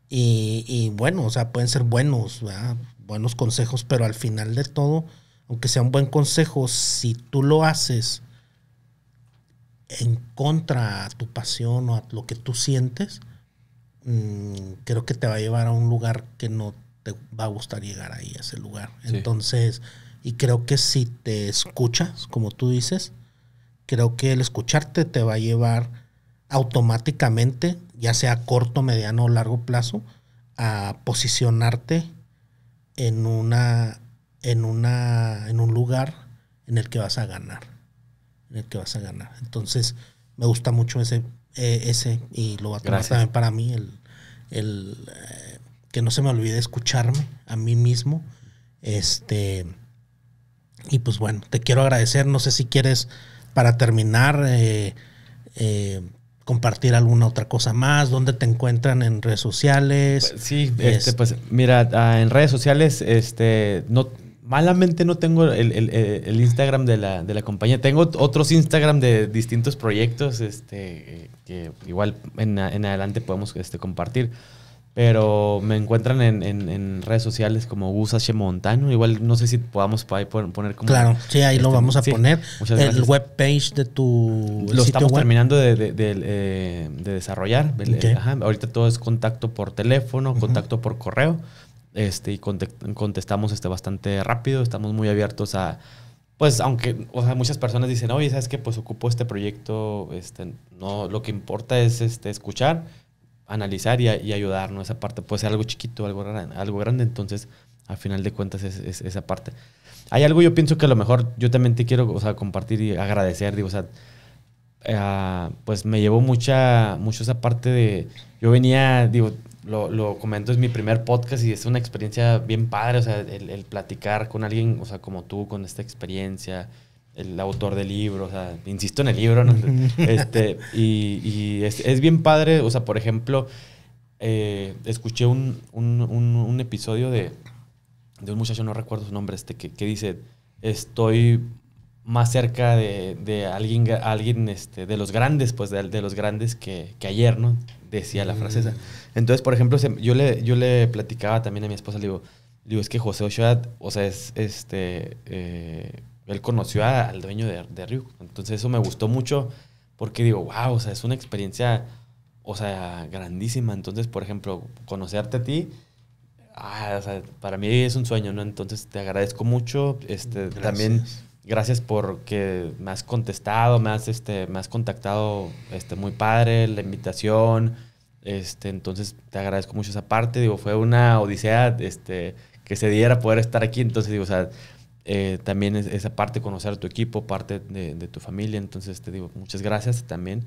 y, y bueno, o sea, pueden ser buenos, ¿verdad? buenos consejos, pero al final de todo, aunque sea un buen consejo, si tú lo haces en contra a tu pasión o a lo que tú sientes, mm, creo que te va a llevar a un lugar que no te va a gustar llegar ahí, a ese lugar. Entonces, y creo que si te escuchas, como tú dices, creo que el escucharte te va a llevar automáticamente, ya sea corto, mediano o largo plazo, a posicionarte en una en una en un lugar en el que vas a ganar, en el que vas a ganar. Entonces, me gusta mucho ese eh, ese y lo va a tomar también para mí el, el eh, que no se me olvide escucharme a mí mismo. Este y pues bueno, te quiero agradecer, no sé si quieres para terminar eh, eh compartir alguna otra cosa más? ¿Dónde te encuentran en redes sociales? Pues, sí, este, pues mira, ah, en redes sociales, este, no, malamente no tengo el, Instagram de la, de la, compañía. Tengo otros Instagram de distintos proyectos, este, que igual en, en adelante podemos este, compartir. Pero me encuentran en, redes sociales como Gus H. Igual no sé si podamos poner como. Claro, sí, ahí lo este, vamos a poner. el webpage de tu. Lo estamos terminando de, eh, desarrollar. Eh, ahorita todo es contacto por teléfono, contacto por correo. Este, y contestamos este, bastante rápido. Estamos muy abiertos a. Pues, aunque o muchas personas dicen, oye, ¿sabes qué? Pues ocupo este proyecto. Este, no, lo que importa es este, escuchar analizar y, y ¿no? Esa parte puede ser algo chiquito, algo, algo grande. Entonces, al final de cuentas, es, esa parte. Hay algo yo pienso que a lo mejor yo también te quiero o sea, compartir y agradecer. Digo, o sea, eh, pues me llevó mucha, mucho esa parte de... Yo venía, digo, lo, comento, es mi primer podcast y es una experiencia bien padre, o sea, el, el, platicar con alguien, o sea, como tú, con esta experiencia, el autor del libro, o sea, insisto en el libro, ¿no? este, y, es, bien padre, o sea, por ejemplo, eh, escuché un, episodio de, un muchacho, no recuerdo su nombre, este, que, dice, estoy más cerca de, alguien, alguien este, de los grandes, pues de, los grandes que, ayer, ¿no? Decía la francesa. Mm. Entonces, por ejemplo, yo, le, yo le platicaba también a mi esposa, le digo, digo es que José Ochoa, o sea, es este... Eh, él conoció al dueño de, de Ryuk. Entonces eso me gustó mucho porque digo, wow, o sea, es una experiencia, o sea, grandísima. Entonces, por ejemplo, conocerte a ti, ah, para mí es un sueño, ¿no? Entonces te agradezco mucho. Este, También gracias porque me has contestado, me has, este, contactado este, muy padre, la invitación. Este, entonces te agradezco mucho esa parte. Digo, fue una odisea este, que se diera poder estar aquí. Entonces digo, o sea, eh, también es, esa parte de conocer a tu equipo, parte de, tu familia. Entonces te digo, muchas gracias también.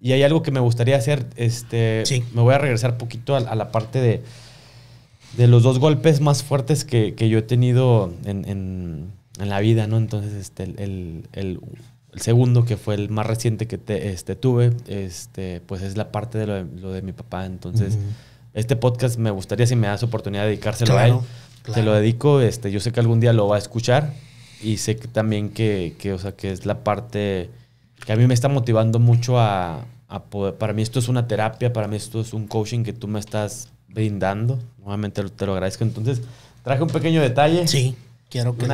Y hay algo que me gustaría hacer, este, me voy a regresar poquito a, la parte de, de, los dos golpes más fuertes que, yo he tenido en, la vida, ¿no? Entonces, este, el, segundo, que fue el más reciente que este, tuve, este, pues es la parte de lo de, mi papá. Entonces, este podcast me gustaría, si me das oportunidad, de dedicárselo a él te lo dedico, este, yo sé que algún día lo va a escuchar y sé también que, o sea, que es la parte que a mí me está motivando mucho a, a poder, para mí esto es una terapia, para mí esto es un coaching que tú me estás brindando. Nuevamente te lo agradezco. Entonces, traje un pequeño detalle. Sí, quiero que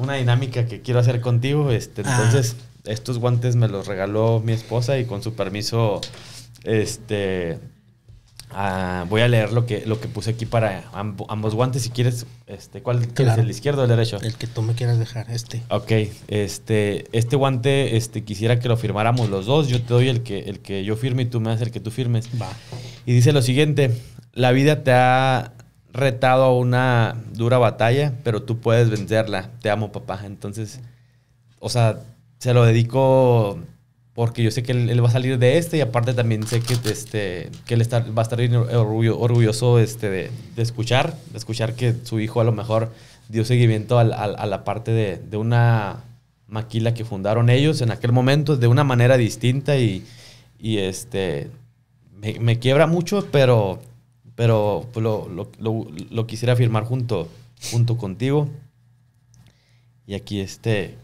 una, dinámica que quiero hacer contigo. Este, ah. entonces, estos guantes me los regaló mi esposa y con su permiso, este, Ah, voy a leer lo que, lo que puse aquí para ambos guantes. Si quieres, este, ¿cuál es ¿El izquierdo o el derecho? El que tú me quieras dejar, este. Ok, este, este guante este, quisiera que lo firmáramos los dos. Yo te doy el que, el que yo firme y tú me das el que tú firmes. Va. Y dice lo siguiente: La vida te ha retado a una dura batalla, pero tú puedes vencerla. Te amo, papá. Entonces, o sea, se lo dedico porque yo sé que él, va a salir de este y aparte también sé que, este, que él va a estar orgulloso este, de, escuchar, de escuchar que su hijo a lo mejor dio seguimiento a, la parte de, una maquila que fundaron ellos en aquel momento de una manera distinta y, este, me, quiebra mucho, pero, pero pues, lo, lo, quisiera firmar junto, junto contigo. Y aquí este,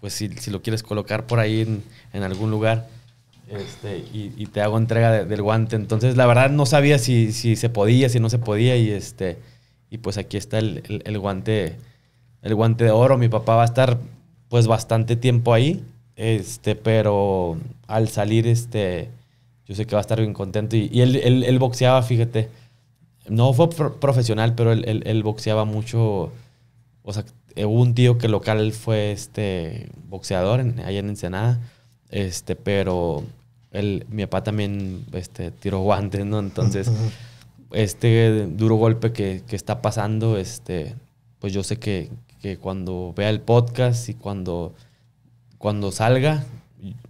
pues si, lo quieres colocar por ahí en, algún lugar. Este, y, te hago entrega del guante. Entonces, la verdad no sabía si, si, se podía, si no se podía. Y este, y pues aquí está el, guante, el guante de oro. Mi papá va a estar pues bastante tiempo ahí. Este, pero al salir, este, yo sé que va a estar bien contento. Y, él, él, boxeaba, fíjate. No fue profesional, pero él, él, boxeaba mucho. O sea, eh, hubo un tío que local fue este boxeador en, allá en Ensenada, este, pero el mi papá también este, tiró guantes, ¿no? Entonces, este duro golpe que, está pasando, este, pues yo sé que, cuando vea el podcast y cuando, cuando salga,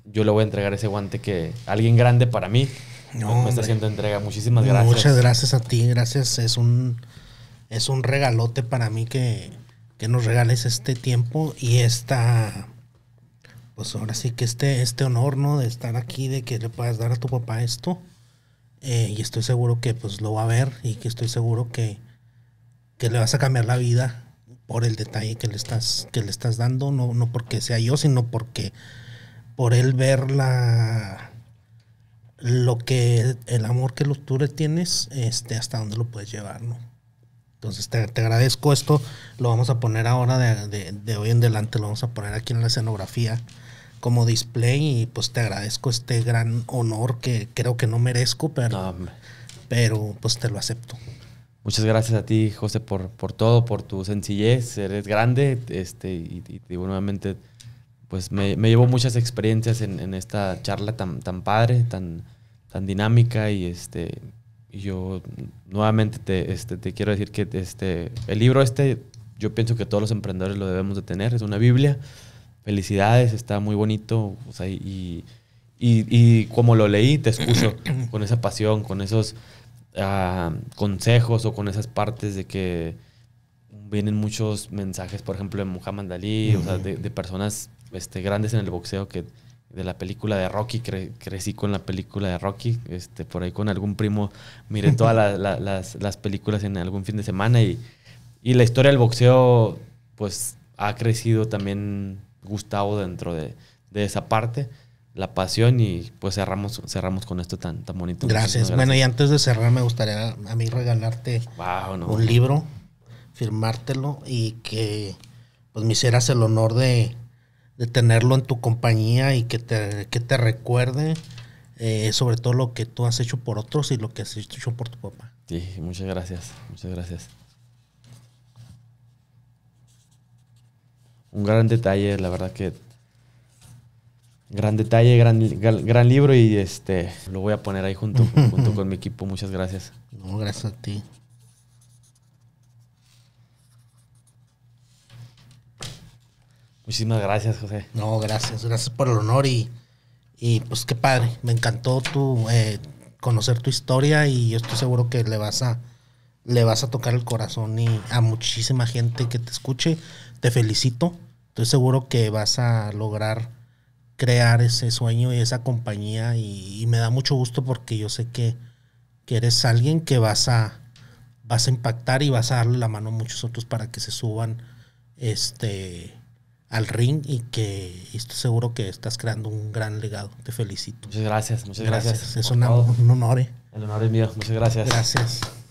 yo le voy a entregar ese guante que alguien grande para mí pues, me está haciendo entrega. Muchísimas gracias. Muchas gracias a ti, gracias. Es un, es un regalote para mí que que nos regales este tiempo y esta, pues ahora sí que este, este honor, ¿no? De estar aquí, de que le puedas dar a tu papá esto. Eh, y estoy seguro que pues lo va a ver y que estoy seguro que, que le vas a cambiar la vida por el detalle que le estás, que le estás dando, no, no porque sea yo, sino porque por él ver la lo que el amor que los tú le tienes, este, hasta dónde lo puedes llevar, ¿no? Entonces te, agradezco esto, lo vamos a poner ahora de, hoy en adelante, lo vamos a poner aquí en la escenografía como display y pues te agradezco este gran honor que creo que no merezco, pero, pero pues te lo acepto. Muchas gracias a ti, José, por, por todo, por tu sencillez, eres grande este, y, digo nuevamente, pues me, me llevo muchas experiencias en, esta charla tan, tan padre, tan, tan dinámica y este, y yo nuevamente este, te, quiero decir que este, el libro este, yo pienso que todos los emprendedores lo debemos de tener, es una Biblia. Felicidades, está muy bonito. y, como lo leí, te escucho con esa pasión, con esos ah, consejos o con esas partes de que vienen muchos mensajes, por ejemplo, de Muhammad Ali, de, personas este, grandes en el boxeo que de la película de Rocky, crecí con la película de Rocky, este, por ahí con algún primo miré todas las, películas en algún fin de semana y, la historia del boxeo pues ha crecido también Gustavo dentro de, esa parte la pasión y pues cerramos, cerramos con esto tan, tan bonito. Gracias. Bueno, y antes de cerrar me gustaría a mí regalarte un libro, firmártelo y que pues me hicieras el honor de de tenerlo en tu compañía y que te, recuerde eh, sobre todo lo que tú has hecho por otros y lo que has hecho por tu papá. Sí, muchas gracias, muchas gracias. Un gran detalle, la verdad que... Gran detalle, gran, gran, libro y este lo voy a poner ahí junto, junto con mi equipo. Muchas gracias. No, gracias a ti. Muchísimas gracias, José. No, gracias, gracias por el honor y, y pues qué padre. Me encantó tu, eh, conocer tu historia y yo estoy seguro que le vas a le vas a tocar el corazón y a muchísima gente que te escuche. Te felicito. Estoy seguro que vas a lograr crear ese sueño y esa compañía y, me da mucho gusto porque yo sé que, que eres alguien que vas a, vas a impactar y vas a darle la mano a muchos otros para que se suban este al ring y que estoy seguro que estás creando un gran legado. Te felicito. Muchas gracias, muchas gracias. Es un honor. Eh. El honor es mío. Muchas gracias. Gracias.